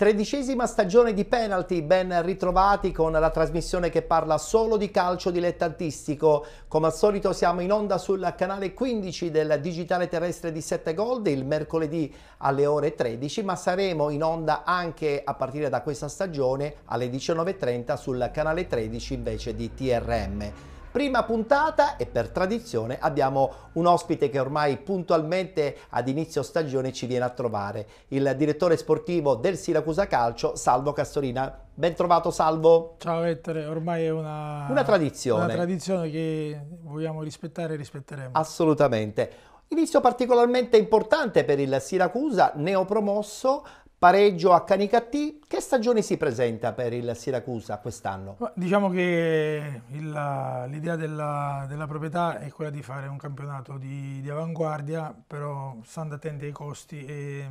Tredicesima stagione di penalty, ben ritrovati con la trasmissione che parla solo di calcio dilettantistico. Come al solito siamo in onda sul canale 15 del digitale terrestre di 7 Gold il mercoledì alle ore 13, ma saremo in onda anche a partire da questa stagione alle 19.30 sul canale 13 invece di TRM prima puntata e per tradizione abbiamo un ospite che ormai puntualmente ad inizio stagione ci viene a trovare, il direttore sportivo del Siracusa Calcio, Salvo Castorina. Ben trovato Salvo. Ciao Ettore, ormai è una, una tradizione. Una tradizione che vogliamo rispettare e rispetteremo. Assolutamente. Inizio particolarmente importante per il Siracusa, neopromosso pareggio a Canicattì. Che stagione si presenta per il Siracusa quest'anno? Diciamo che l'idea della, della, proprietà è quella di fare un campionato di, di avanguardia, però stando attenti ai costi e mh,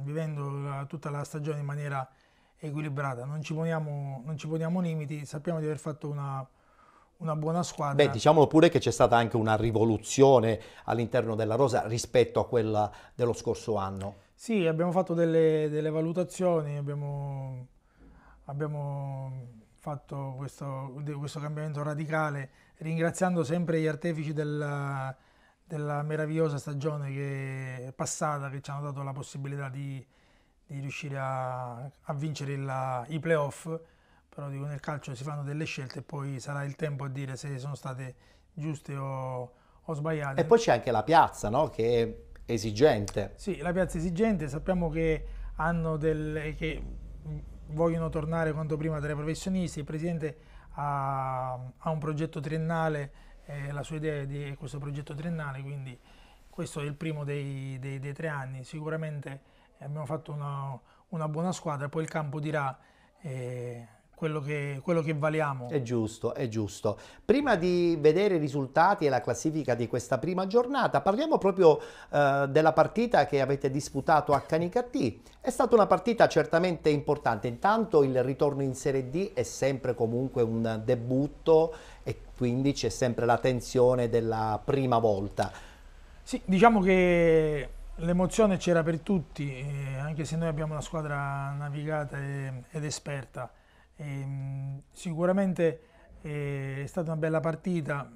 mm, vivendo la, tutta la stagione in maniera equilibrata. Non ci poniamo, non ci poniamo limiti, sappiamo di aver fatto una, una buona squadra. Beh, diciamolo pure che c'è stata anche una rivoluzione all'interno della Rosa rispetto a quella dello scorso anno. Sì, abbiamo fatto delle, delle valutazioni, abbiamo, abbiamo fatto questo, questo, cambiamento radicale, ringraziando sempre gli artefici della, della, meravigliosa stagione che è passata, che ci hanno dato la possibilità di, di riuscire a, a vincere la, i playoff, però dico, nel calcio si fanno delle scelte e poi sarà il tempo a dire se sono state giuste o, o sbagliate. E poi c'è anche la piazza, no? che esigente. Sì, la piazza esigente, sappiamo che, del, che vogliono tornare quanto prima tra i professionisti, il Presidente ha, ha un progetto triennale, eh, la sua idea è di questo progetto triennale, quindi questo è il primo dei, dei, dei tre anni, sicuramente abbiamo fatto una, una, buona squadra, poi il campo dirà... Eh, quello che, quello che, valiamo. È giusto, è giusto. Prima di vedere i risultati e la classifica di questa prima giornata, parliamo proprio eh, della partita che avete disputato a Canicattì. È stata una partita certamente importante. Intanto il ritorno in Serie D è sempre comunque un debutto e quindi c'è sempre la tensione della prima volta. Sì, diciamo che l'emozione c'era per tutti, eh, anche se noi abbiamo una squadra navigata e, ed esperta. Ehm, sicuramente eh, è stata una bella partita,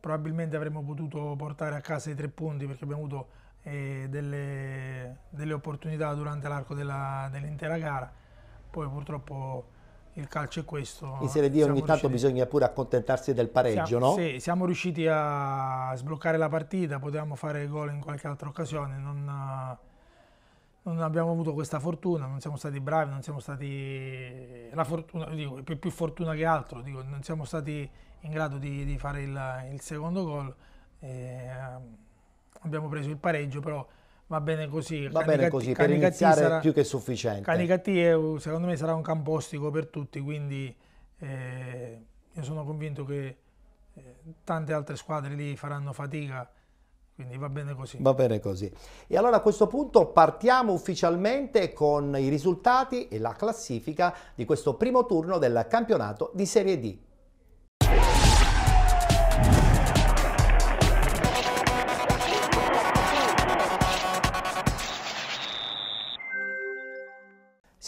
probabilmente avremmo potuto portare a casa i tre punti perché abbiamo avuto eh, delle, delle, opportunità durante l'arco dell'intera gara, poi purtroppo il calcio è questo. In Serie D ogni tanto bisogna pure accontentarsi del pareggio, siamo, no? Sì, siamo riusciti a sbloccare la partita, potevamo fare gol in qualche altra occasione, non, non abbiamo avuto questa fortuna, non siamo stati bravi, non siamo stati, la fortuna, dico, più, più fortuna che altro, dico, non siamo stati in grado di, di fare il, il, secondo gol, eh, abbiamo preso il pareggio, però va bene così. Va Cani bene così, Cani per iniziare sarà, più che sufficiente. Canicatti secondo me sarà un campostico per tutti, quindi eh, io sono convinto che eh, tante altre squadre lì faranno fatica quindi va bene così. Va bene così. E allora a questo punto partiamo ufficialmente con i risultati e la classifica di questo primo turno del campionato di Serie D.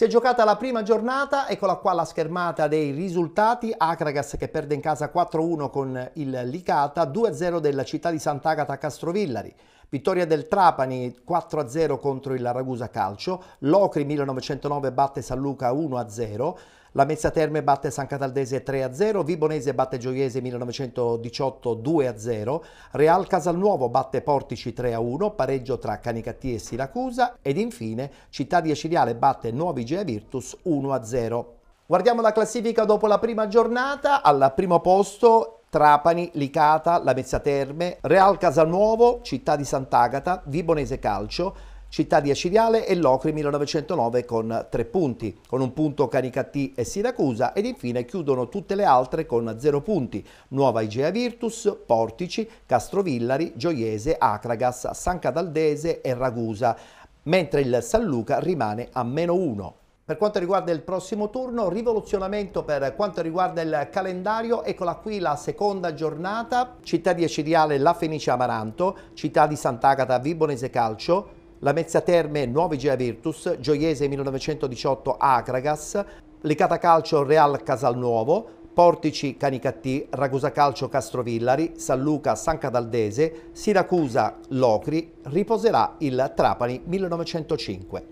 Si è giocata la prima giornata, eccola qua la schermata dei risultati. Acragas che perde in casa 4-1 con il Licata, 2-0 della città di Sant'Agata a Castrovillari. Vittoria del Trapani 4-0 contro il Ragusa Calcio, Locri 1909 batte San Luca 1-0, la Mezza Terme batte San Cataldese 3-0, Vibonese batte Gioiese 1918 2-0, Real Casalnuovo batte Portici 3-1, pareggio tra Canicattì e Siracusa ed infine Città di Aciriale batte Nuovi Gea Virtus 1-0. Guardiamo la classifica dopo la prima giornata, al primo posto Trapani, Licata, La Mezza Terme, Real Casalnuovo, Città di Sant'Agata, Vibonese Calcio, Città di Acidiale e Locri 1909 con tre punti, con un punto Canicattì e Siracusa ed infine chiudono tutte le altre con zero punti, Nuova Igea Virtus, Portici, Castrovillari, Gioiese, Acragas, San Cataldese e Ragusa, mentre il San Luca rimane a meno uno. Per quanto riguarda il prossimo turno, rivoluzionamento per quanto riguarda il calendario, eccola qui la seconda giornata, città di Acidiale La Fenice Amaranto, città di Sant'Agata Vibonese Calcio, Lamezia Terme, Nuovi Gia Virtus, Gioiese 1918 Acragas, Licata Calcio Real Casalnuovo, Portici Canicattì, Ragusa Calcio Castrovillari, San Luca San Cadaldese, Siracusa Locri, riposerà il Trapani 1905.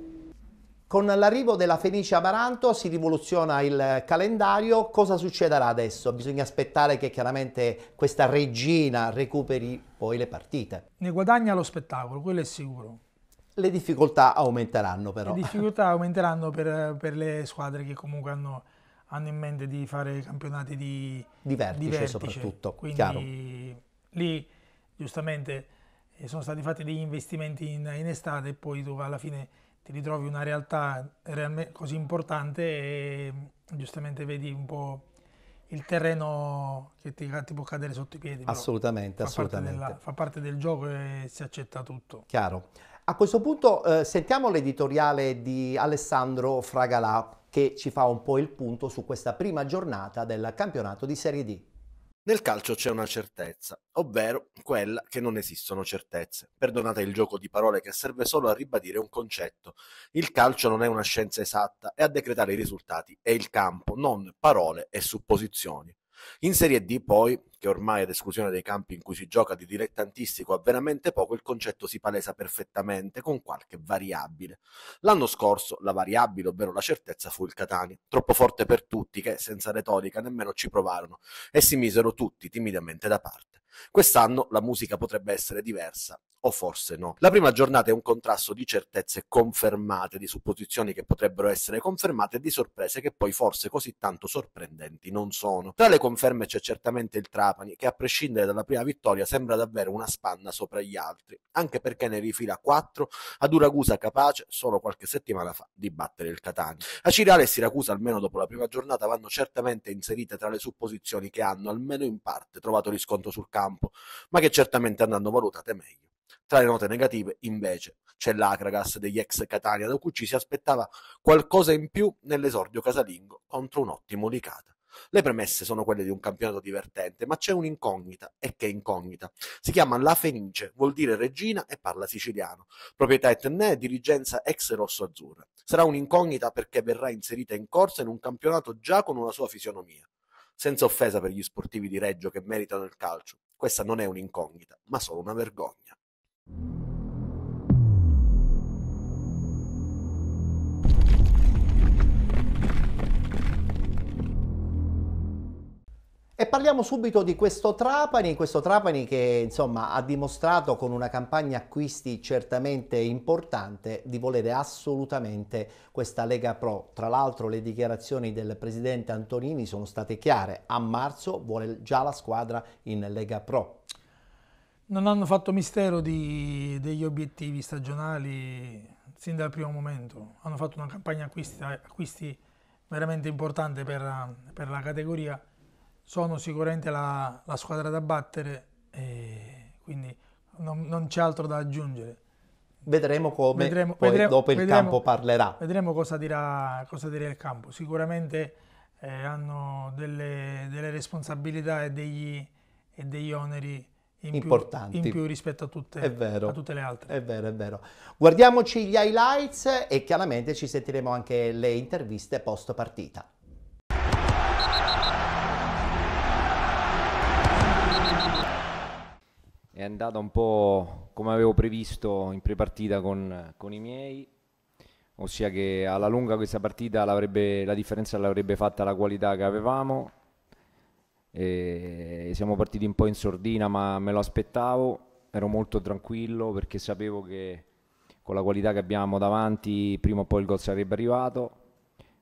Con l'arrivo della Fenice Amaranto si rivoluziona il calendario, cosa succederà adesso? Bisogna aspettare che chiaramente questa regina recuperi poi le partite. Ne guadagna lo spettacolo, quello è sicuro. Le difficoltà aumenteranno però. Le difficoltà aumenteranno per, per le squadre che comunque hanno, hanno, in mente di fare campionati di, di, vertice, di vertice soprattutto. Quindi Chiaro. lì giustamente eh, sono stati fatti degli investimenti in, in, estate e poi tu alla fine ti ritrovi una realtà così importante e giustamente vedi un po' il terreno che ti, ti può cadere sotto i piedi. Assolutamente, fa assolutamente. Parte della, fa parte del gioco e si accetta tutto. Chiaro. A questo punto eh, sentiamo l'editoriale di Alessandro Fragalà che ci fa un po' il punto su questa prima giornata del campionato di Serie D. Nel calcio c'è una certezza, ovvero quella che non esistono certezze. Perdonate il gioco di parole che serve solo a ribadire un concetto. Il calcio non è una scienza esatta e a decretare i risultati è il campo, non parole e supposizioni. In Serie D poi che ormai ad esclusione dei campi in cui si gioca di dilettantistico ha veramente poco, il concetto si palesa perfettamente con qualche variabile. L'anno scorso la variabile, ovvero la certezza, fu il Catania, troppo forte per tutti che, senza retorica, nemmeno ci provarono e si misero tutti timidamente da parte. Quest'anno la musica potrebbe essere diversa o forse no. La prima giornata è un contrasto di certezze confermate, di supposizioni che potrebbero essere confermate e di sorprese che poi forse così tanto sorprendenti non sono. Tra le conferme c'è certamente il Trapani, che a prescindere dalla prima vittoria sembra davvero una spanna sopra gli altri, anche perché ne rifila 4 ad Uragusa capace solo qualche settimana fa di battere il Catania. A Cirale e Siracusa almeno dopo la prima giornata vanno certamente inserite tra le supposizioni che hanno almeno in parte trovato riscontro sul campo, ma che certamente andranno valutate meglio. Tra le note negative, invece, c'è l'Acragas degli ex Catania, da cui ci si aspettava qualcosa in più nell'esordio casalingo contro un ottimo Licata. Le premesse sono quelle di un campionato divertente, ma c'è un'incognita, e che incognita. Si chiama La Fenice, vuol dire regina e parla siciliano. Proprietà etnea e dirigenza ex rosso-azzurra. Sarà un'incognita perché verrà inserita in corsa in un campionato già con una sua fisionomia. Senza offesa per gli sportivi di Reggio che meritano il calcio, questa non è un'incognita, ma solo una vergogna. E parliamo subito di questo Trapani, questo Trapani che insomma ha dimostrato con una campagna acquisti certamente importante di volere assolutamente questa Lega Pro. Tra l'altro le dichiarazioni del presidente Antonini sono state chiare, a marzo vuole già la squadra in Lega Pro. Non hanno fatto mistero di, degli obiettivi stagionali sin dal primo momento, hanno fatto una campagna acquisti, acquisti veramente importante per, per, la categoria, sono sicuramente la, la squadra da battere e quindi non, non c'è altro da aggiungere vedremo come vedremo, poi vedremo, dopo il vedremo, campo parlerà. Vedremo cosa dirà, cosa dirà il campo. Sicuramente eh, hanno delle, delle, responsabilità e degli, e degli oneri in importanti. Più, in più rispetto a tutte, a tutte, le altre. È vero, è vero. Guardiamoci gli highlights e chiaramente ci sentiremo anche le interviste post partita. È andata un po' come avevo previsto in prepartita con, con i miei, ossia che alla lunga questa partita la differenza l'avrebbe fatta la qualità che avevamo, e siamo partiti un po' in sordina, ma me lo aspettavo, ero molto tranquillo perché sapevo che con la qualità che abbiamo davanti prima o poi il gol sarebbe arrivato,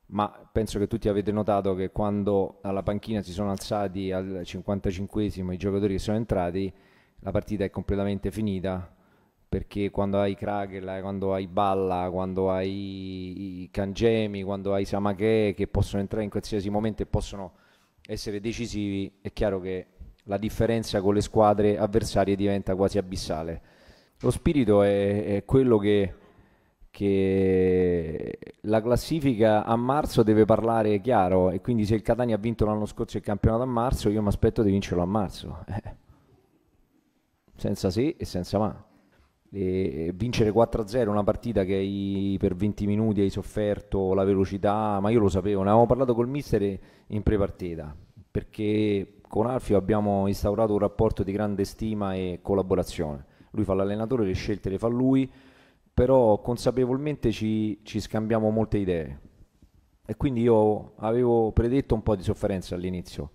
ma penso che tutti avete notato che quando alla panchina si sono alzati al 55esimo i giocatori che sono entrati, la partita è completamente finita perché quando hai Kragel, eh, quando hai Balla, quando hai Cangemi, quando hai Samache che possono entrare in qualsiasi momento e possono essere decisivi, è chiaro che la differenza con le squadre avversarie diventa quasi abissale. Lo spirito è, è quello che, che, la classifica a marzo deve parlare chiaro e quindi se il Catania ha vinto l'anno scorso il campionato a marzo io mi aspetto di vincerlo a marzo. Eh. Senza sì e senza ma. E vincere 4-0 una partita che hai, per 20 minuti hai sofferto la velocità, ma io lo sapevo, ne avevamo parlato col mister in prepartita, perché con Alfio abbiamo instaurato un rapporto di grande stima e collaborazione. Lui fa l'allenatore, le scelte le fa lui, però consapevolmente ci, ci scambiamo molte idee. E quindi io avevo predetto un po' di sofferenza all'inizio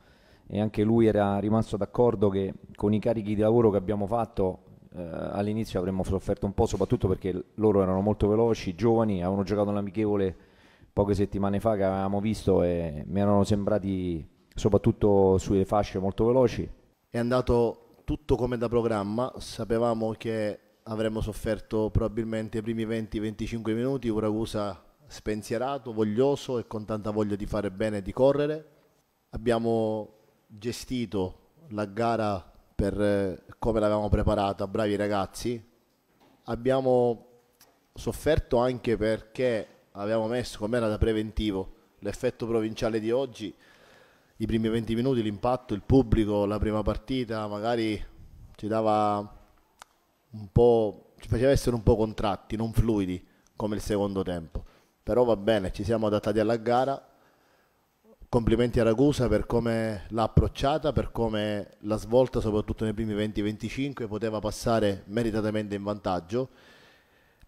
e anche lui era rimasto d'accordo che con i carichi di lavoro che abbiamo fatto eh, all'inizio avremmo sofferto un po', soprattutto perché loro erano molto veloci, giovani, avevano giocato un amichevole poche settimane fa che avevamo visto e mi erano sembrati soprattutto sulle fasce molto veloci. È andato tutto come da programma, sapevamo che avremmo sofferto probabilmente i primi 20-25 minuti, Uragusa spensierato, voglioso e con tanta voglia di fare bene e di correre. Abbiamo gestito la gara per eh, come l'avevamo preparata, bravi ragazzi. Abbiamo sofferto anche perché avevamo messo, come era da preventivo, l'effetto provinciale di oggi, i primi 20 minuti, l'impatto, il pubblico, la prima partita, magari ci dava un po', ci faceva essere un po' contratti, non fluidi come il secondo tempo. Però va bene, ci siamo adattati alla gara, complimenti a Ragusa per come l'ha approcciata, per come l'ha svolta soprattutto nei primi 20-25, poteva passare meritatamente in vantaggio.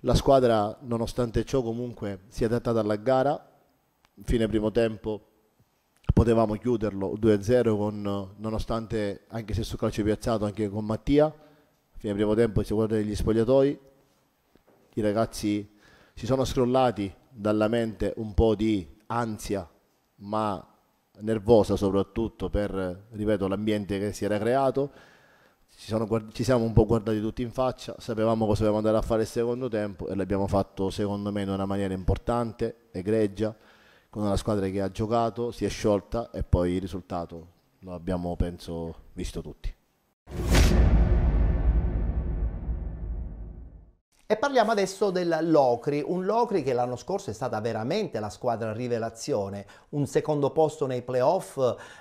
La squadra nonostante ciò comunque si è adattata alla gara, fine primo tempo potevamo chiuderlo 2-0 con, nonostante anche se su calcio piazzato anche con Mattia fine primo tempo si è guarda negli spogliatoi i ragazzi si sono scrollati dalla mente un po' di ansia ma nervosa soprattutto per, ripeto, l'ambiente che si era creato. Ci, sono, ci, siamo un po' guardati tutti in faccia, sapevamo cosa dovevamo andare a fare il secondo tempo e l'abbiamo fatto secondo me in una maniera importante, egregia, con una squadra che ha giocato, si è sciolta e poi il risultato lo abbiamo penso visto tutti. E parliamo adesso del Locri, un Locri che l'anno scorso è stata veramente la squadra rivelazione, un secondo posto nei playoff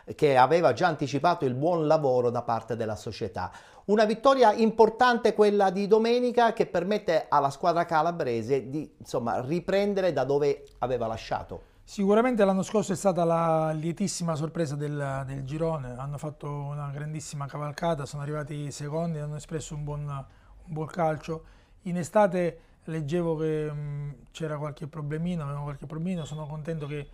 eh, che aveva già anticipato il buon lavoro da parte della società. Una vittoria importante quella di domenica che permette alla squadra calabrese di insomma, riprendere da dove aveva lasciato. Sicuramente l'anno scorso è stata la lietissima sorpresa del, del, girone, hanno fatto una grandissima cavalcata, sono arrivati secondi, hanno espresso un buon, un buon calcio in estate leggevo che mm, c'era qualche problemino, avevano qualche problemino, sono contento che,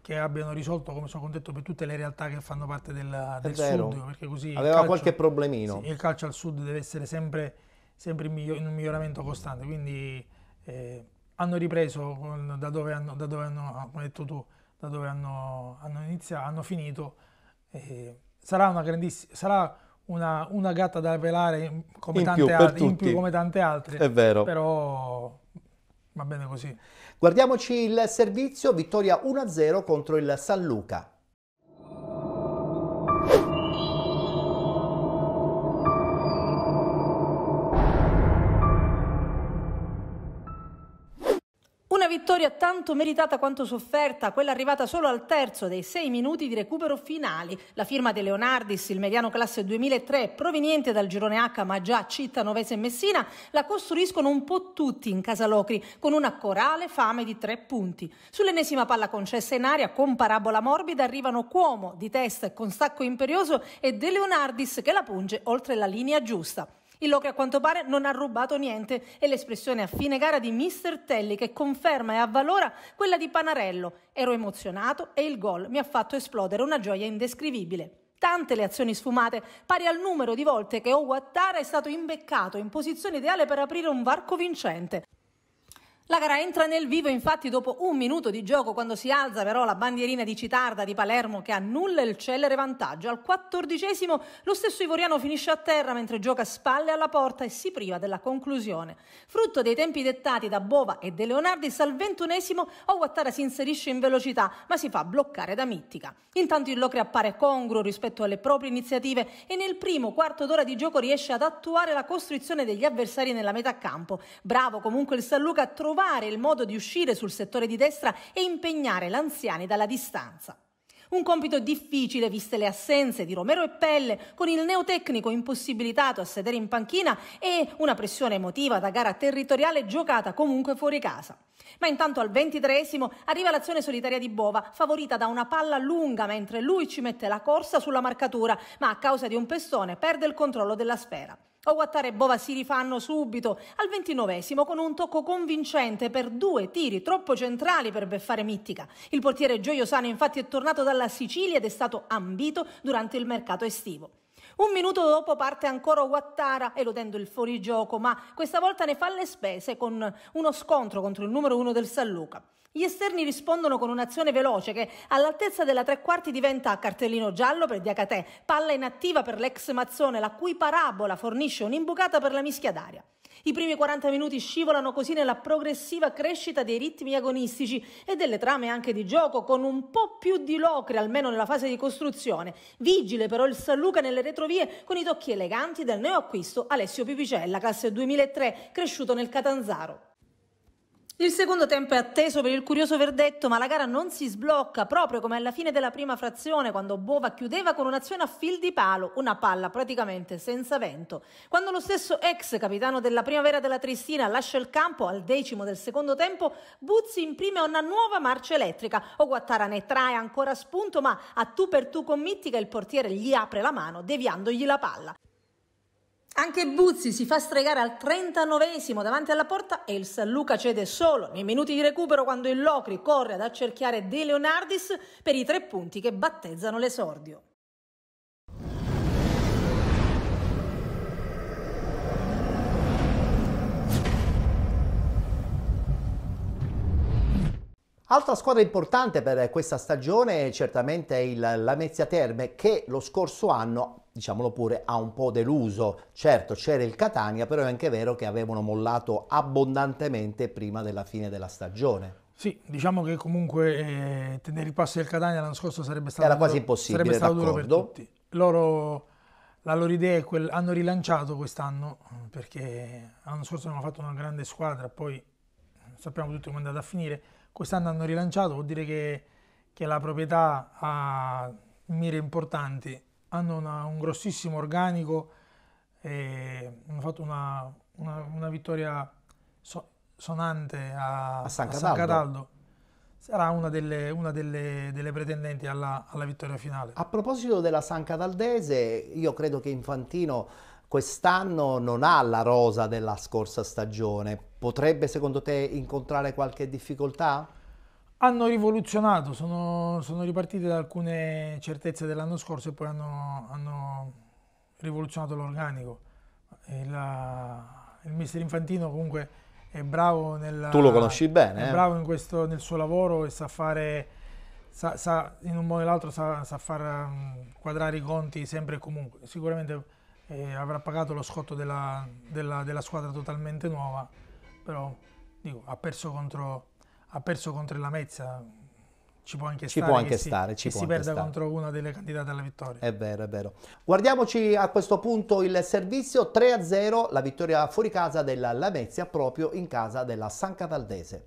che, abbiano risolto, come sono contento per tutte le realtà che fanno parte della, del sud, perché così... Aveva calcio, qualche problemino. Sì, il calcio al sud deve essere sempre, sempre in un miglioramento costante, quindi eh, hanno ripreso con, da, dove hanno, da dove hanno, come hai detto tu, da dove hanno, hanno iniziato, hanno finito. Eh, sarà, sarà una, una gatta da velare come, in tante, più, al- in più come tante altre. È vero. Però va bene così. Guardiamoci il servizio, vittoria 1-0 contro il San Luca. vittoria tanto meritata quanto sofferta, quella arrivata solo al terzo dei sei minuti di recupero finali. La firma di Leonardis, il mediano classe 2003, proveniente dal girone H ma già Cittanovese e Messina, la costruiscono un po' tutti in casa Locri, con una corale fame di tre punti. Sull'ennesima palla concessa in aria, con parabola morbida, arrivano Cuomo di testa e con stacco imperioso e De Leonardis che la punge oltre la linea giusta. Il Loco a quanto pare non ha rubato niente è l'espressione a fine gara di Mr. Telli che conferma e avvalora quella di Panarello. Ero emozionato e il gol mi ha fatto esplodere una gioia indescrivibile tante le azioni sfumate, pari al numero di volte che Owattara è stato imbeccato in posizione ideale per aprire un varco vincente. La gara entra nel vivo, infatti dopo un minuto di gioco quando si alza però la bandierina di Citarda di Palermo che annulla il celere vantaggio. Al quattordicesimo lo stesso Ivoriano finisce a terra mentre gioca a spalle alla porta e si priva della conclusione. Frutto dei tempi dettati da Bova e De Leonardis al ventunesimo Owattara si inserisce in velocità ma si fa bloccare da Mittica. Intanto il Locre appare congruo rispetto alle proprie iniziative e nel primo quarto d'ora di gioco riesce ad attuare la costruzione degli avversari nella metà campo. Bravo comunque il San Luca a trovare trovare il modo di uscire sul settore di destra e impegnare l'anziani dalla distanza. Un compito difficile viste le assenze di Romero e Pelle, con il neotecnico impossibilitato a sedere in panchina e una pressione emotiva da gara territoriale giocata comunque fuori casa. Ma intanto al ventitreesimo arriva l'azione solitaria di Bova, favorita da una palla lunga mentre lui ci mette la corsa sulla marcatura, ma a causa di un pestone perde il controllo della sfera. Oguattara e Bova si rifanno subito al ventinovesimo con un tocco convincente per due tiri troppo centrali per beffare Mittica. Il portiere Gioio infatti è tornato dalla Sicilia ed è stato ambito durante il mercato estivo. Un minuto dopo parte ancora Guattara eludendo il fuorigioco, ma questa volta ne fa le spese con uno scontro contro il numero uno del San Luca. Gli esterni rispondono con un'azione veloce che all'altezza della tre quarti diventa cartellino giallo per Diacatè, palla inattiva per l'ex Mazzone, la cui parabola fornisce un'imbucata per la mischia d'aria. I primi 40 minuti scivolano così nella progressiva crescita dei ritmi agonistici e delle trame anche di gioco, con un po' più di locre almeno nella fase di costruzione. Vigile però il San Luca nelle retrovie con i tocchi eleganti del neoacquisto Alessio Pipicella, classe 2003, cresciuto nel Catanzaro. Il secondo tempo è atteso per il curioso verdetto, ma la gara non si sblocca, proprio come alla fine della prima frazione, quando Bova chiudeva con un'azione a fil di palo, una palla praticamente senza vento. Quando lo stesso ex capitano della primavera della Tristina lascia il campo al decimo del secondo tempo, Buzzi imprime una nuova marcia elettrica. Oguattara ne trae ancora spunto, ma a tu per tu con Mittica il portiere gli apre la mano, deviandogli la palla. Anche Buzzi si fa stregare al 39esimo davanti alla porta e il San Luca cede solo nei minuti di recupero quando il Locri corre ad accerchiare De Leonardis per i tre punti che battezzano l'esordio. Altra squadra importante per questa stagione è certamente il Lamezia Terme che lo scorso anno, diciamolo pure, ha un po' deluso. Certo c'era il Catania, però è anche vero che avevano mollato abbondantemente prima della fine della stagione. Sì, diciamo che comunque eh, tenere il passo del Catania l'anno scorso sarebbe stato, Era quasi impossibile, sarebbe stato duro per tutti. Loro, la loro idea è quella, hanno rilanciato quest'anno perché l'anno scorso hanno fatto una grande squadra, poi sappiamo tutti come è andata a finire quest'anno hanno rilanciato, vuol dire che, che la proprietà ha mire importanti, hanno una, un grossissimo organico, e hanno fatto una, una, una vittoria so, sonante a, a, San, a Cataldo. San Cataldo. Sarà una delle, una delle, delle pretendenti alla, alla vittoria finale. A proposito della San Cataldese, io credo che Infantino quest'anno non ha la rosa della scorsa stagione, potrebbe secondo te incontrare qualche difficoltà? Hanno rivoluzionato, sono, sono ripartite da alcune certezze dell'anno scorso e poi hanno, hanno rivoluzionato l'organico. Il, il mister Infantino comunque è bravo nel... Tu lo conosci bene. È eh? bravo questo, nel suo lavoro e sa fare... Sa, sa, in un modo o nell'altro sa, sa far mm, quadrare i conti sempre e comunque. Sicuramente e avrà pagato lo scotto della, della, della squadra totalmente nuova, però dico, ha, perso contro, ha perso contro il Lamezia, ci può anche ci stare, può anche si, stare ci può si anche perda stare. contro una delle candidate alla vittoria. È vero, è vero. Guardiamoci a questo punto il servizio 3-0, la vittoria fuori casa della Lamezia proprio in casa della San Cavaldese.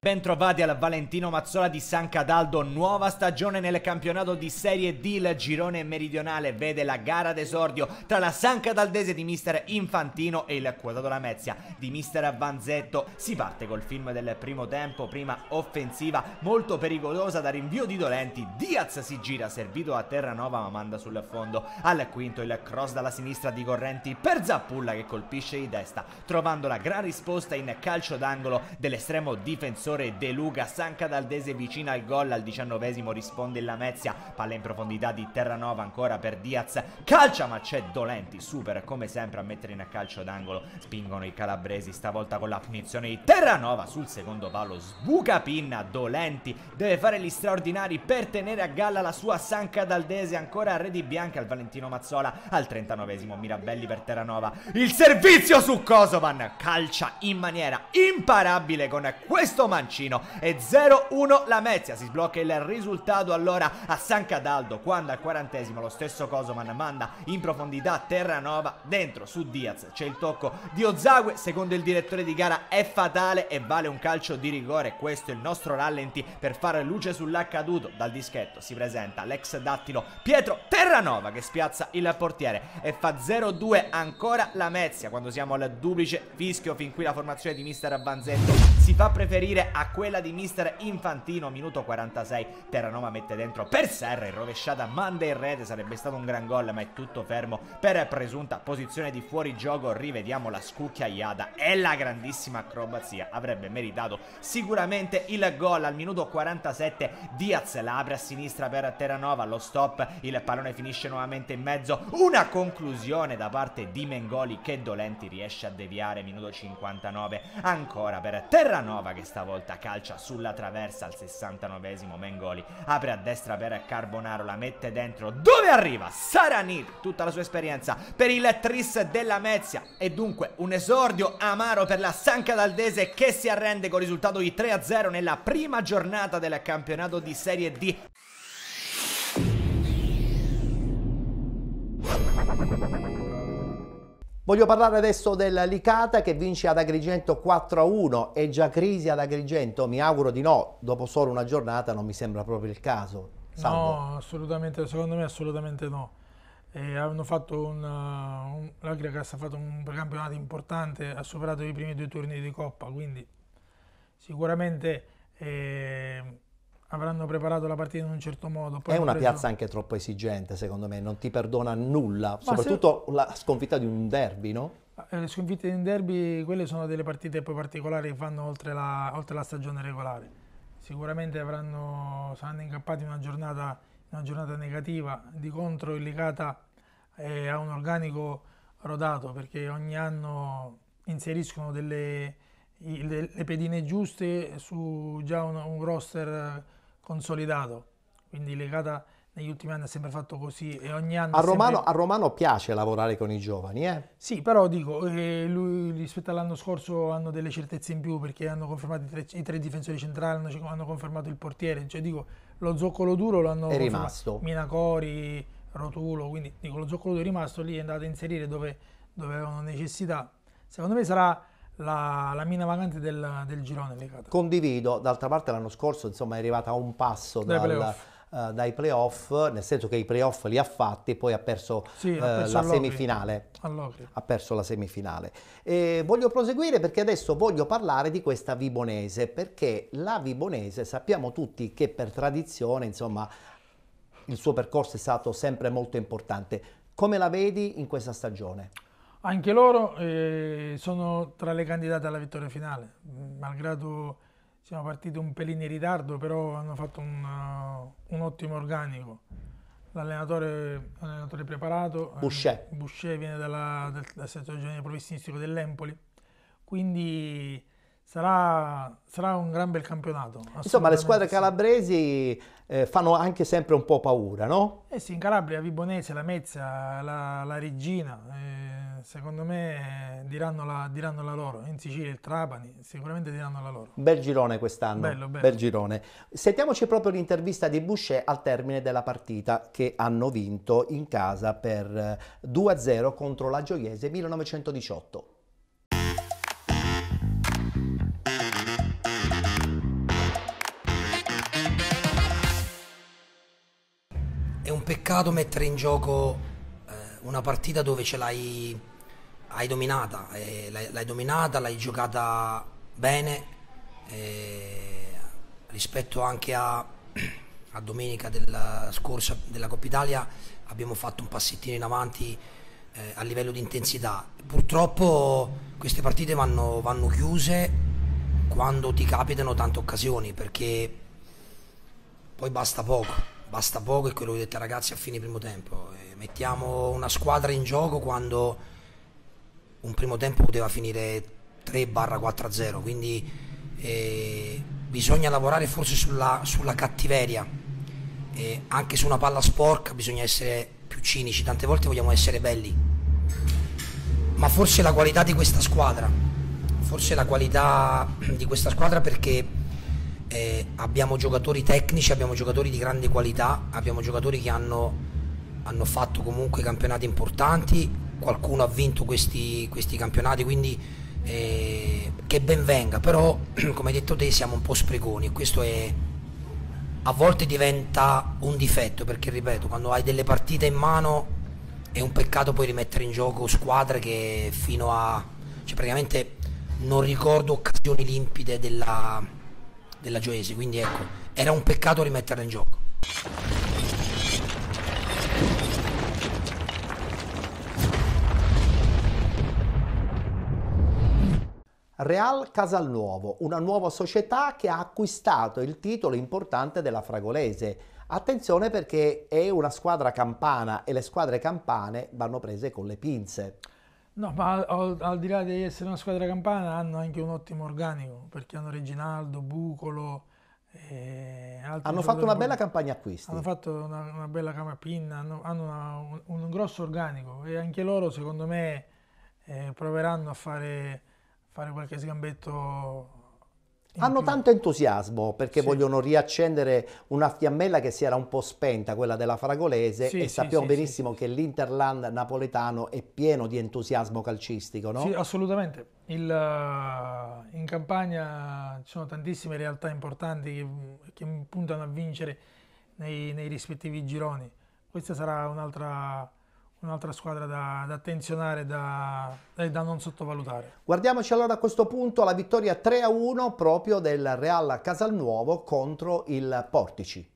Bentrovati al Valentino Mazzola di San Cadaldo, nuova stagione nel campionato di Serie D, il girone meridionale vede la gara d'esordio tra la San Cadaldese di mister Infantino e il quotato Lamezia di mister Vanzetto. Si parte col film del primo tempo, prima offensiva molto pericolosa da rinvio di Dolenti, Diaz si gira servito a Terranova ma manda sul fondo. Al quinto il cross dalla sinistra di Correnti per Zappulla che colpisce di destra trovando la gran risposta in calcio d'angolo dell'estremo difensore difensore De Luca, Sanca Daldese vicino al gol, al diciannovesimo risponde la Mezia, palla in profondità di Terranova ancora per Diaz, calcia ma c'è Dolenti, super come sempre a mettere in calcio d'angolo, spingono i calabresi stavolta con la punizione di Terranova sul secondo palo, sbuca pinna, Dolenti deve fare gli straordinari per tenere a galla la sua Sanca Daldese, ancora a Redi Bianca al Valentino Mazzola, al 39esimo Mirabelli per Terranova, il servizio su Kosovan, calcia in maniera imparabile con questo match Mancino e 0-1 Lamezia. Si sblocca il risultato allora a San Cadaldo quando al quarantesimo lo stesso Cosoman manda in profondità Terranova dentro su Diaz. C'è il tocco di Ozague, secondo il direttore di gara è fatale e vale un calcio di rigore. Questo è il nostro rallenti per fare luce sull'accaduto. Dal dischetto si presenta l'ex dattilo Pietro Terranova che spiazza il portiere e fa 0-2 ancora Lamezia quando siamo al duplice fischio fin qui la formazione di mister Banzetto si fa preferire a quella di mister Infantino, minuto 46, Terranova mette dentro per Serra in rovesciata, manda in rete, sarebbe stato un gran gol ma è tutto fermo per presunta posizione di fuori gioco. rivediamo la scucchiaiata e la grandissima acrobazia, avrebbe meritato sicuramente il gol al minuto 47, Diaz l'apre a sinistra per Terranova, lo stop, il pallone finisce nuovamente in mezzo, una conclusione da parte di Mengoli che dolenti riesce a deviare, minuto 59, ancora per Terranova che stavolta volta calcia sulla traversa al 69esimo Mengoli, apre a destra per Carbonaro, la mette dentro, dove arriva? Saranit, tutta la sua esperienza per il tris della Mezia e dunque un esordio amaro per la San Cadaldese che si arrende con risultato di 3-0 nella prima giornata del campionato di Serie D. Thank you. Voglio parlare adesso della Licata che vince ad Agrigento 4-1. a È già crisi ad Agrigento? Mi auguro di no. Dopo solo una giornata non mi sembra proprio il caso. Salvo. No, assolutamente, secondo me assolutamente no. Eh, hanno fatto un, uh, un, L'Agriacas ha fatto un campionato importante, ha superato i primi due turni di Coppa, quindi sicuramente... Eh, avranno preparato la partita in un certo modo. Poi è una preso... piazza anche troppo esigente, secondo me, non ti perdona nulla, Ma soprattutto se... la sconfitta di un derby, no? Eh, le sconfitte di un derby, quelle sono delle partite poi particolari che fanno oltre la, oltre la stagione regolare. Sicuramente avranno, saranno incappati in una giornata, una giornata negativa, di contro il Licata ha un organico rodato, perché ogni anno inseriscono delle, le, le pedine giuste su già un, un roster consolidato, quindi legata negli ultimi anni ha sempre fatto così e ogni anno... A Romano, sempre... a Romano piace lavorare con i giovani, eh? Sì, però dico, eh, lui, rispetto all'anno scorso hanno delle certezze in più perché hanno confermato i tre, i tre difensori centrali, hanno, hanno, confermato il portiere, cioè dico, lo zoccolo duro l'hanno... È rimasto. Minacori, Rotulo, quindi dico, lo zoccolo duro è rimasto lì, è andato a inserire dove, dove avevano necessità. Secondo me sarà la, la mina vagante del, del girone legata. Condivido, d'altra parte l'anno scorso insomma è arrivata a un passo dai dal, playoff. Uh, dai playoff, nel senso che i playoff li ha fatti e poi ha perso, sì, ha eh, perso la semifinale. Ha perso la semifinale. E voglio proseguire perché adesso voglio parlare di questa Vibonese, perché la Vibonese sappiamo tutti che per tradizione, insomma, il suo percorso è stato sempre molto importante. Come la vedi in questa stagione? Anche loro eh, sono tra le candidate alla vittoria finale, mm, malgrado siamo partiti un pelino in ritardo, però hanno fatto un, uh, un ottimo organico. L'allenatore, l'allenatore preparato, eh, Boucher, eh, Boucher viene dalla, del, dal settore giovanile professionistico dell'Empoli, quindi sarà, sarà, un gran bel campionato. Insomma, le squadre calabresi eh, fanno anche sempre un po' paura, no? Eh sì, in Calabria, Vibonese, la Mezza, la, la Regina. Eh, secondo me diranno la, diranno la loro. In Sicilia il Trapani sicuramente diranno la loro. Bel girone quest'anno. Bello, bello. Bel girone. Sentiamoci proprio l'intervista di Boucher al termine della partita che hanno vinto in casa per 2-0 eh, contro la Gioiese 1918. È un peccato mettere in gioco eh, una partita dove ce l'hai hai dominata, eh, l'hai, l'hai, dominata, l'hai giocata bene eh, rispetto anche a, a domenica della scorsa della Coppa Italia abbiamo fatto un passettino in avanti eh, a livello di intensità. Purtroppo queste partite vanno, vanno chiuse quando ti capitano tante occasioni perché poi basta poco, basta poco e quello che ho detto ai ragazzi a fine primo tempo, eh, mettiamo una squadra in gioco quando un primo tempo poteva finire 3-4-0, quindi eh, bisogna lavorare forse sulla, sulla cattiveria, eh, anche su una palla sporca bisogna essere più cinici, tante volte vogliamo essere belli, ma forse la qualità di questa squadra, forse la qualità di questa squadra perché eh, abbiamo giocatori tecnici, abbiamo giocatori di grande qualità, abbiamo giocatori che hanno, hanno fatto comunque campionati importanti, qualcuno ha vinto questi, questi campionati, quindi eh, che ben venga, però come hai detto te siamo un po' spregoni e questo è, a volte diventa un difetto perché ripeto, quando hai delle partite in mano è un peccato poi rimettere in gioco squadre che fino a... cioè praticamente non ricordo occasioni limpide della, della Gioesi, quindi ecco, era un peccato rimetterla in gioco. Real Casalnuovo, una nuova società che ha acquistato il titolo importante della Fragolese. Attenzione perché è una squadra campana e le squadre campane vanno prese con le pinze. No, ma al, al di là di essere una squadra campana hanno anche un ottimo organico, perché hanno Reginaldo, Bucolo, E eh, altri hanno fatto una bella campagna acquisti. Hanno fatto una, una bella camapinna, hanno, hanno una, un, un, grosso organico e anche loro secondo me eh, proveranno a fare fare qualche sgambetto hanno tanto entusiasmo perché sì. vogliono riaccendere una fiammella che si era un po' spenta, quella della Fragolese, sì, e sì, sappiamo benissimo che l'Interland napoletano è pieno di entusiasmo calcistico, no? Sì, assolutamente. Il, eh, in campagna ci sono tantissime realtà importanti che, che puntano a vincere nei, nei rispettivi gironi. Questa sarà un'altra un'altra squadra da, da attenzionare e da, eh, da, non sottovalutare. Guardiamoci allora a questo punto la vittoria 3-1 proprio del Real Casalnuovo contro il Portici.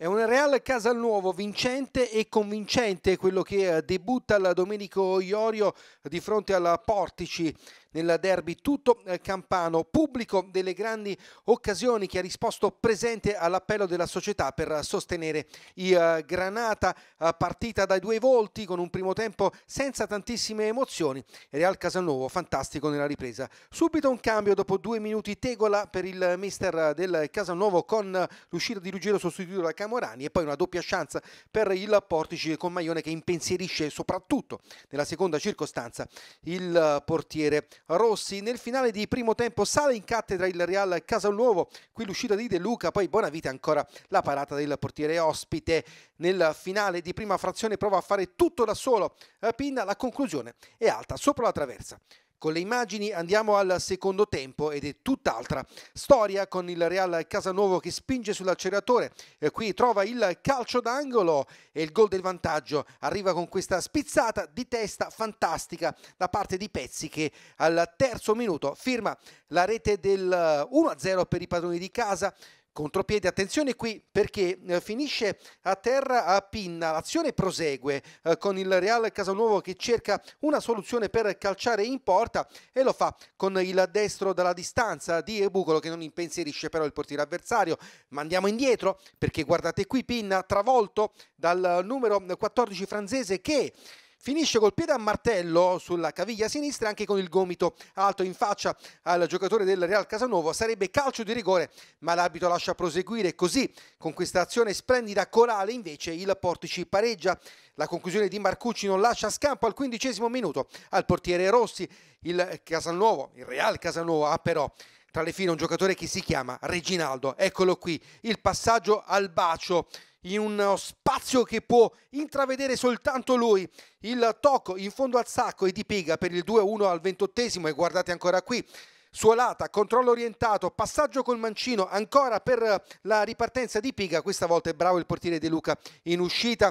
È un Real Casalnuovo vincente e convincente quello che eh, debutta il Domenico Iorio di fronte al Portici nel derby tutto eh, campano, pubblico delle grandi occasioni che ha risposto presente all'appello della società per sostenere i eh, Granata, partita dai due volti con un primo tempo senza tantissime emozioni, Real Casalnuovo fantastico nella ripresa. Subito un cambio dopo due minuti Tegola per il mister del Casalnuovo con l'uscita di Ruggero sostituito da Campano Morani e poi una doppia chance per il Portici con Maione che impensierisce soprattutto nella seconda circostanza il portiere Rossi. Nel finale di primo tempo sale in cattedra il Real Casalnuovo, qui l'uscita di De Luca, poi Bonavita ancora la parata del portiere ospite. Nel finale di prima frazione prova a fare tutto da solo eh, Pinna, la conclusione è alta sopra la traversa. Con le immagini andiamo al secondo tempo ed è tutt'altra storia con il Real Casanuovo che spinge sull'acceleratore. Eh, qui trova il calcio d'angolo e il gol del vantaggio arriva con questa spizzata di testa fantastica da parte di Pezzi che al terzo minuto firma la rete del 1-0 eh, per i padroni di casa. Contropiede, attenzione qui perché eh, finisce a terra a pinna, l'azione prosegue eh, con il Real Casanuovo che cerca una soluzione per calciare in porta e lo fa con il destro dalla distanza di Ebucolo che non impensierisce però il portiere avversario, ma andiamo indietro perché guardate qui pinna travolto dal numero 14 francese che Finisce col piede a martello sulla caviglia sinistra anche con il gomito alto in faccia al giocatore del Real Casanovo. Sarebbe calcio di rigore, ma l'abito lascia proseguire così. Con questa azione splendida corale invece il Portici pareggia. La conclusione di Marcucci non lascia scampo al quindicesimo minuto al portiere Rossi. Il Casalnuovo, il Real Casalnuovo ha però tra le file un giocatore che si chiama Reginaldo. Eccolo qui, il passaggio al bacio in uno spazio che può intravedere soltanto lui. Il tocco in fondo al sacco e di piga per il 2-1 al ventottesimo e guardate ancora qui. Suolata, controllo orientato, passaggio col mancino ancora per la ripartenza di Piga, questa volta è bravo il portiere De Luca in uscita.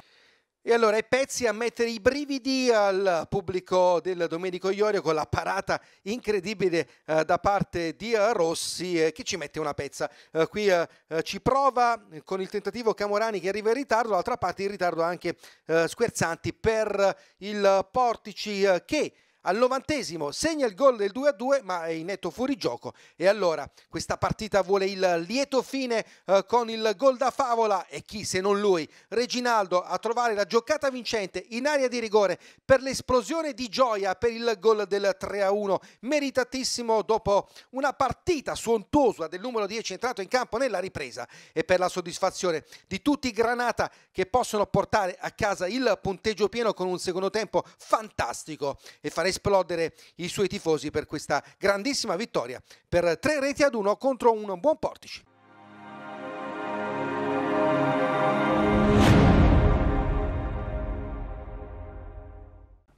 E allora i pezzi a mettere i brividi al pubblico del Domenico Iorio con la parata incredibile eh, da parte di eh, Rossi eh, che ci mette una pezza. Eh, qui eh, eh, ci prova con il tentativo Camorani che arriva in ritardo, dall'altra parte in ritardo anche Squerzanti per il Portici che al novantesimo segna il gol del 2-2 ma è in netto fuorigioco e allora questa partita vuole il lieto fine eh, con il gol da favola e chi se non lui, Reginaldo a trovare la giocata vincente in area di rigore per l'esplosione di gioia per il gol del 3-1 meritatissimo dopo una partita sontuosa del numero 10 entrato in campo nella ripresa e per la soddisfazione di tutti i Granata che possono portare a casa il punteggio pieno con un secondo tempo fantastico e fare esplodere i suoi tifosi per questa grandissima vittoria per tre reti ad uno contro un buon Portici.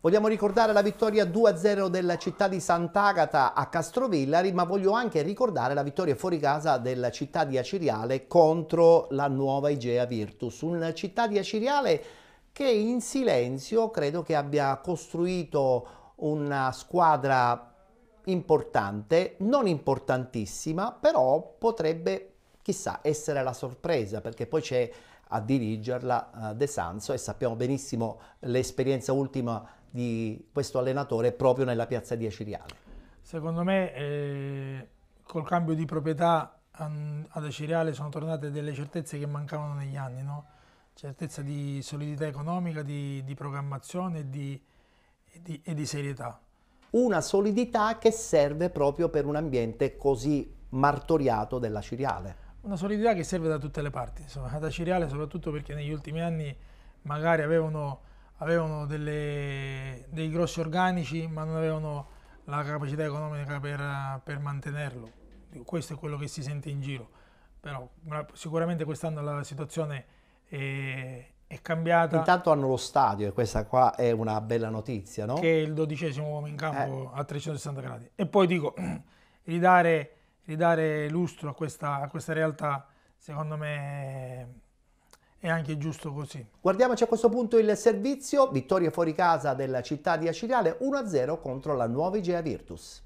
Vogliamo ricordare la vittoria 2-0 della città di Sant'Agata a Castrovillari, ma voglio anche ricordare la vittoria fuori casa della città di Aciriale contro la nuova Igea Virtus. Una città di Aciriale che in silenzio credo che abbia costruito una squadra importante, non importantissima, però potrebbe, chissà, essere la sorpresa, perché poi c'è a dirigerla uh, De Sanso e sappiamo benissimo l'esperienza ultima di questo allenatore proprio nella piazza di Aciriale. Secondo me eh, col cambio di proprietà ad Aciriale sono tornate delle certezze che mancavano negli anni, no? certezza di solidità economica, di, di programmazione, di, e di, e di serietà. Una solidità che serve proprio per un ambiente così martoriato della ciriale. Una solidità che serve da tutte le parti, insomma, da ciriale soprattutto perché negli ultimi anni magari avevano, avevano delle, dei grossi organici ma non avevano la capacità economica per, per mantenerlo. Questo è quello che si sente in giro, però sicuramente quest'anno la situazione è, è cambiata. Intanto hanno lo stadio e questa qua è una bella notizia, no? Che è il dodicesimo uomo in campo eh. a 360 gradi. E poi dico, ridare, ridare lustro a questa, a questa realtà, secondo me è anche giusto così. Guardiamoci a questo punto il servizio, vittoria fuori casa della città di Acireale 1-0 contro la Nuova Igea Virtus.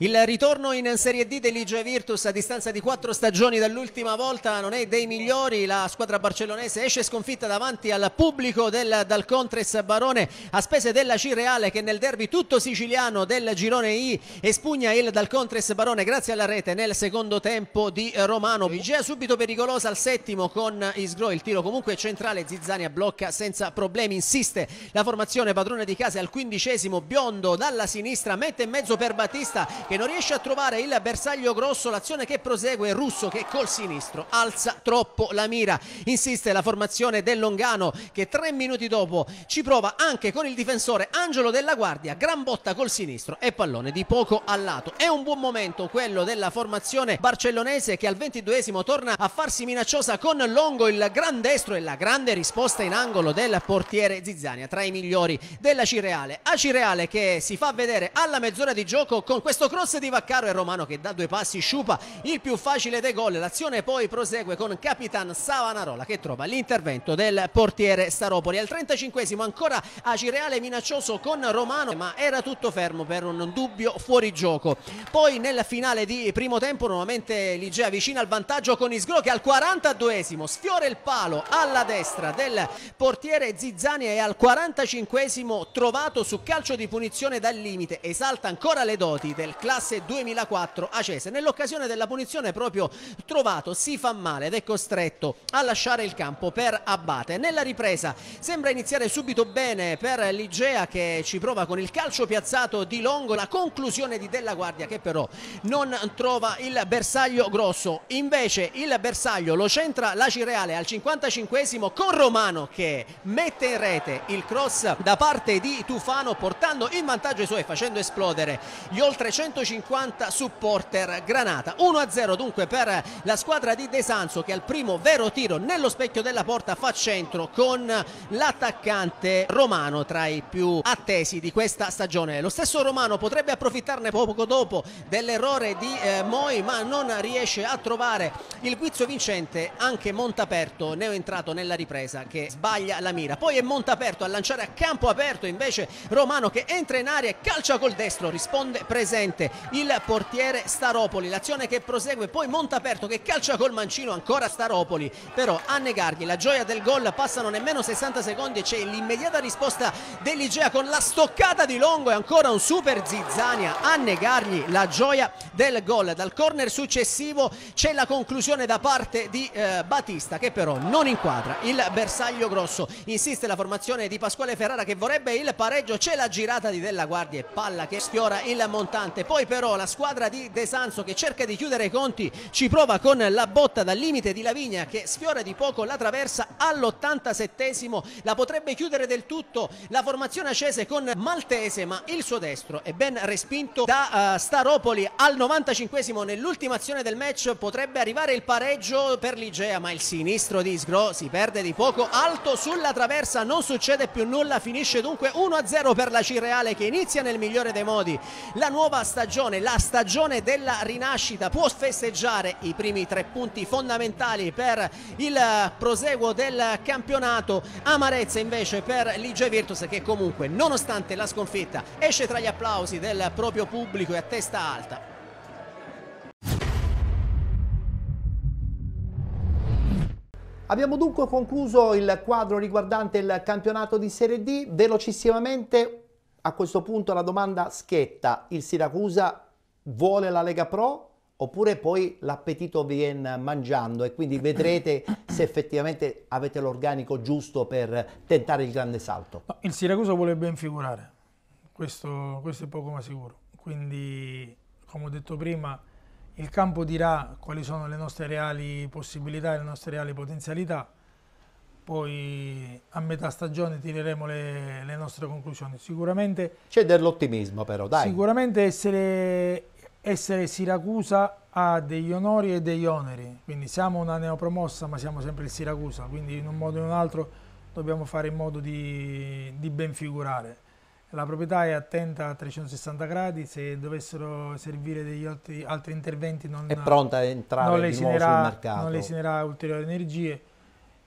Il ritorno in Serie D dell'Igia Virtus a distanza di quattro stagioni dall'ultima volta non è dei migliori, la squadra barcellonese esce sconfitta davanti al pubblico del Dal Contres Barone a spese della Cireale che nel derby tutto siciliano del girone I espugna il Dal Contres Barone grazie alla rete nel secondo tempo di Romano. Vigea subito pericolosa al settimo con Isgro, il tiro comunque centrale, Zizzania blocca senza problemi, insiste la formazione padrone di casa al quindicesimo, Biondo dalla sinistra mette in mezzo per Battista che non riesce a trovare il bersaglio grosso, l'azione che prosegue Russo che col sinistro alza troppo la mira, insiste la formazione del Longano che tre minuti dopo ci prova anche con il difensore Angelo della Guardia, gran botta col sinistro e pallone di poco a lato. È un buon momento quello della formazione barcellonese che al ventiduesimo torna a farsi minacciosa con Longo, il gran destro e la grande risposta in angolo del portiere Zizzania, tra i migliori della Cireale. A Cireale che si fa vedere alla mezz'ora di gioco con questo cross di Vaccaro e Romano che da due passi sciupa il più facile dei gol. L'azione poi prosegue con Capitan Savanarola che trova l'intervento del portiere Staropoli. Al 35esimo ancora Acireale minaccioso con Romano ma era tutto fermo per un dubbio fuorigioco. Poi nel finale di primo tempo nuovamente Ligea vicina al vantaggio con Isgro che al 42esimo sfiora il palo alla destra del portiere Zizzani e al 45esimo trovato su calcio di punizione dal limite esalta ancora le doti del classe 2004 Acese. Nell'occasione della punizione proprio trovato si fa male ed è costretto a lasciare il campo per Abate. Nella ripresa sembra iniziare subito bene per Ligea che ci prova con il calcio piazzato di Longo, la conclusione di Della Guardia che però non trova il bersaglio grosso. Invece il bersaglio lo centra la Cireale al 55 con Romano che mette in rete il cross da parte di Tufano portando in vantaggio i suoi facendo esplodere gli oltre 100 150 supporter Granata 1-0 dunque per la squadra di De Sanso che al primo vero tiro nello specchio della porta fa centro con l'attaccante Romano tra i più attesi di questa stagione lo stesso Romano potrebbe approfittarne poco dopo dell'errore di eh, Moi ma non riesce a trovare il guizzo vincente anche Montaperto ne è entrato nella ripresa che sbaglia la mira poi è Montaperto a lanciare a campo aperto invece Romano che entra in aria e calcia col destro risponde presente rete il portiere Staropoli. L'azione che prosegue poi Montaperto che calcia col mancino ancora Staropoli. Però a negargli la gioia del gol passano nemmeno 60 secondi e c'è l'immediata risposta dell'Igea con la stoccata di Longo e ancora un super Zizzania a negargli la gioia del gol. Dal corner successivo c'è la conclusione da parte di eh, Batista che però non inquadra il bersaglio grosso. Insiste la formazione di Pasquale Ferrara che vorrebbe il pareggio. C'è la girata di Della Guardia e palla che sfiora il montante. Poi poi però la squadra di De Sanso che cerca di chiudere i conti ci prova con la botta dal limite di Lavigna che sfiora di poco la traversa all'87esimo, la potrebbe chiudere del tutto la formazione accese con Maltese ma il suo destro è ben respinto da uh, Staropoli al 95esimo nell'ultima azione del match potrebbe arrivare il pareggio per l'Igea ma il sinistro di Sgro si perde di poco alto sulla traversa non succede più nulla finisce dunque 1-0 per la Cireale che inizia nel migliore dei modi la nuova stagione stagione, la stagione della rinascita, può festeggiare i primi tre punti fondamentali per il eh, proseguo del campionato. Amarezza invece per Ligia Virtus che comunque nonostante la sconfitta esce tra gli applausi del proprio pubblico e a testa alta. Abbiamo dunque concluso il quadro riguardante il campionato di Serie D, velocissimamente a questo punto la domanda schietta, il Siracusa vuole la Lega Pro oppure poi l'appetito viene mangiando e quindi vedrete se effettivamente avete l'organico giusto per tentare il grande salto. No, il Siracusa vuole ben figurare, questo, questo è poco ma sicuro, quindi come ho detto prima il campo dirà quali sono le nostre reali possibilità le nostre reali potenzialità, poi a metà stagione tireremo le, le nostre conclusioni. Sicuramente c'è dell'ottimismo però, dai. Sicuramente essere, essere, Siracusa ha degli onori e degli oneri, quindi siamo una neopromossa ma siamo sempre il Siracusa, quindi in un modo o in un altro dobbiamo fare in modo di, di ben figurare. La proprietà è attenta a 360 gradi, se dovessero servire degli altri, altri interventi non, è pronta entrare non le esinerà ulteriori energie.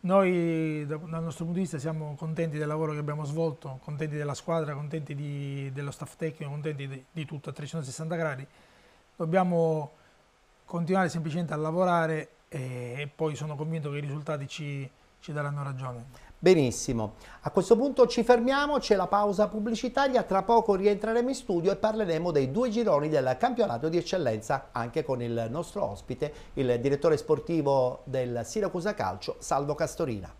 Noi dal nostro punto di vista siamo contenti del lavoro che abbiamo svolto, contenti della squadra, contenti di, dello staff tecnico, contenti di, di, tutto a 360 gradi. Dobbiamo continuare semplicemente a lavorare e, e poi sono convinto che i risultati ci, ci daranno ragione. Benissimo, a questo punto ci fermiamo, c'è la pausa pubblicitaria, tra poco rientreremo in studio e parleremo dei due gironi del campionato di eccellenza anche con il nostro ospite, il direttore sportivo del Siracusa Calcio, Salvo Castorina.